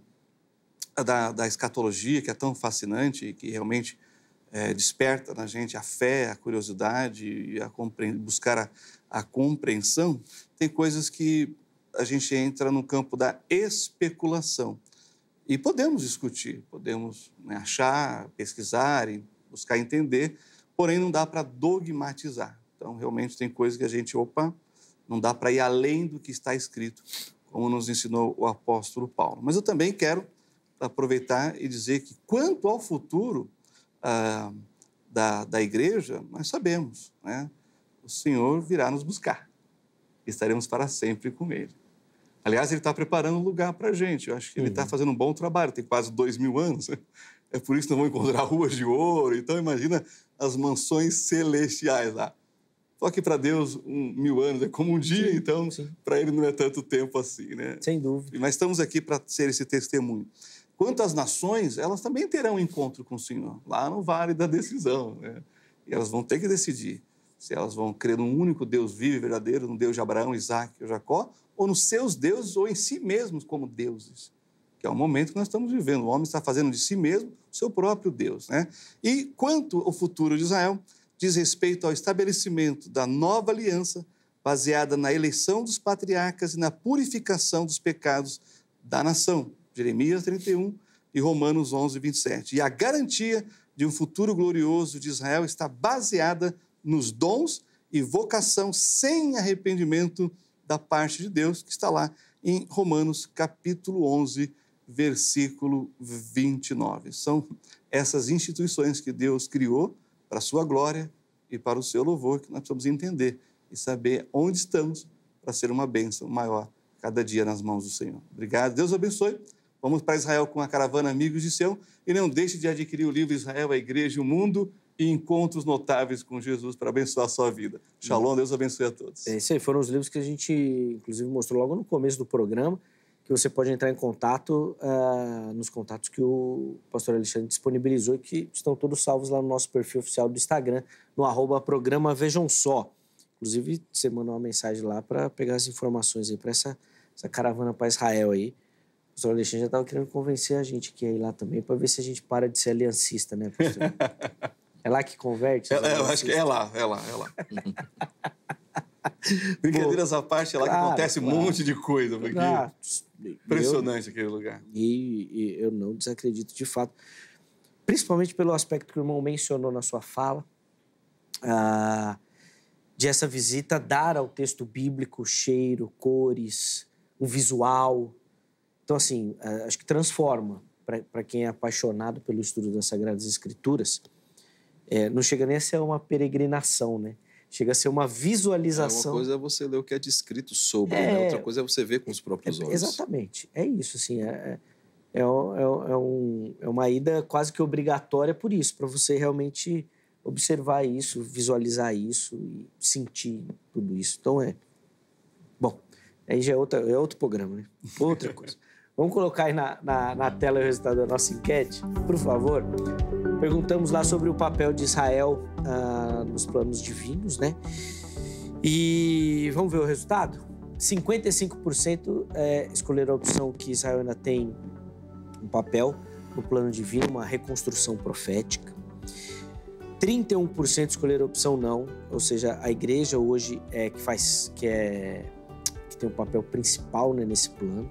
da, da, escatologia, que é tão fascinante e que realmente é, desperta na gente a fé, a curiosidade e a buscar a, a compreensão, tem coisas que a gente entra no campo da especulação. E podemos discutir, podemos né, achar, pesquisar e buscar entender, Porém, não dá para dogmatizar. Então, realmente tem coisas que a gente, opa, não dá para ir além do que está escrito, como nos ensinou o apóstolo Paulo. Mas eu também quero aproveitar e dizer que, quanto ao futuro ah, da, da igreja, nós sabemos, né? O Senhor virá nos buscar. Estaremos para sempre com Ele. Aliás, ele está preparando um lugar para a gente. Eu acho que ele está uhum. fazendo um bom trabalho. Tem quase dois mil anos né? É por isso que não vão encontrar ruas de ouro. Então, imagina as mansões celestiais lá. Só que para Deus, um, mil anos é como um dia, sim, então para ele não é tanto tempo assim, né? Sem dúvida. Mas estamos aqui para ser esse testemunho. Quanto às nações, elas também terão um encontro com o Senhor, lá no Vale da Decisão. Né? E elas vão ter que decidir se elas vão crer num único Deus vivo e verdadeiro, no Deus de Abraão, Isaac ou Jacó, ou nos seus deuses ou em si mesmos como deuses que é o momento que nós estamos vivendo. O homem está fazendo de si mesmo o seu próprio Deus. Né? E quanto ao futuro de Israel, diz respeito ao estabelecimento da nova aliança baseada na eleição dos patriarcas e na purificação dos pecados da nação. Jeremias 31 e Romanos 11, 27. E a garantia de um futuro glorioso de Israel está baseada nos dons e vocação sem arrependimento da parte de Deus, que está lá em Romanos capítulo 11, versículo 29. São essas instituições que Deus criou para a sua glória e para o seu louvor que nós precisamos entender e saber onde estamos para ser uma bênção maior cada dia nas mãos do Senhor. Obrigado, Deus abençoe. Vamos para Israel com a caravana Amigos de Sião e não deixe de adquirir o livro Israel, a Igreja e o Mundo e Encontros Notáveis com Jesus para abençoar a sua vida. Shalom, Deus abençoe a todos. É, isso aí, foram os livros que a gente, inclusive, mostrou logo no começo do programa que você pode entrar em contato uh, nos contatos que o pastor Alexandre disponibilizou, que estão todos salvos lá no nosso perfil oficial do Instagram, no arroba programa Vejam Só. Inclusive, você mandou uma mensagem lá para pegar as informações aí para essa, essa caravana para Israel aí. O pastor Alexandre já estava querendo convencer a gente que ia ir lá também, para ver se a gente para de ser aliancista, né, pastor? é lá que converte? É, é, eu acho que é lá, é lá, é lá. Brincadeiras à parte, é lá claro, que acontece claro. um monte de coisa. Porque... Ah, Impressionante eu, aquele lugar. E, e, eu não desacredito de fato. Principalmente pelo aspecto que o irmão mencionou na sua fala, ah, de essa visita dar ao texto bíblico cheiro, cores, um visual. Então, assim, acho que transforma para quem é apaixonado pelo estudo das Sagradas Escrituras. É, não chega nem a ser uma peregrinação, né? Chega a ser uma visualização. É, uma coisa é você ler o que é descrito sobre, é, né? outra coisa é você ver com os próprios é, olhos. Exatamente, é isso, assim, é, é, um, é uma ida quase que obrigatória por isso, para você realmente observar isso, visualizar isso e sentir tudo isso. Então é. Bom, aí já é, outra, é outro programa, né? Outra coisa. Vamos colocar aí na, na, na tela o resultado da nossa enquete, por favor. Perguntamos lá sobre o papel de Israel ah, nos planos divinos, né? E vamos ver o resultado? 55% é, escolheram a opção que Israel ainda tem um papel no plano divino, uma reconstrução profética. 31% escolheram a opção não, ou seja, a igreja hoje é que faz que é tem um papel principal né, nesse plano,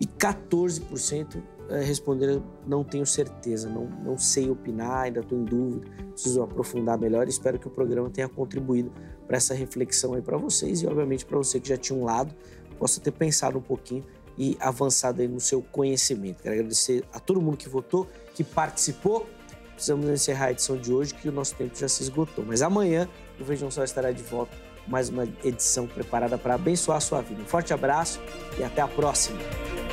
e 14% eh, responderam não tenho certeza, não, não sei opinar, ainda estou em dúvida, preciso aprofundar melhor. Espero que o programa tenha contribuído para essa reflexão aí para vocês e, obviamente, para você que já tinha um lado, possa ter pensado um pouquinho e avançado aí no seu conhecimento. Quero agradecer a todo mundo que votou, que participou. Precisamos encerrar a edição de hoje, que o nosso tempo já se esgotou. Mas amanhã o Vejam Só estará de volta mais uma edição preparada para abençoar a sua vida. Um forte abraço e até a próxima.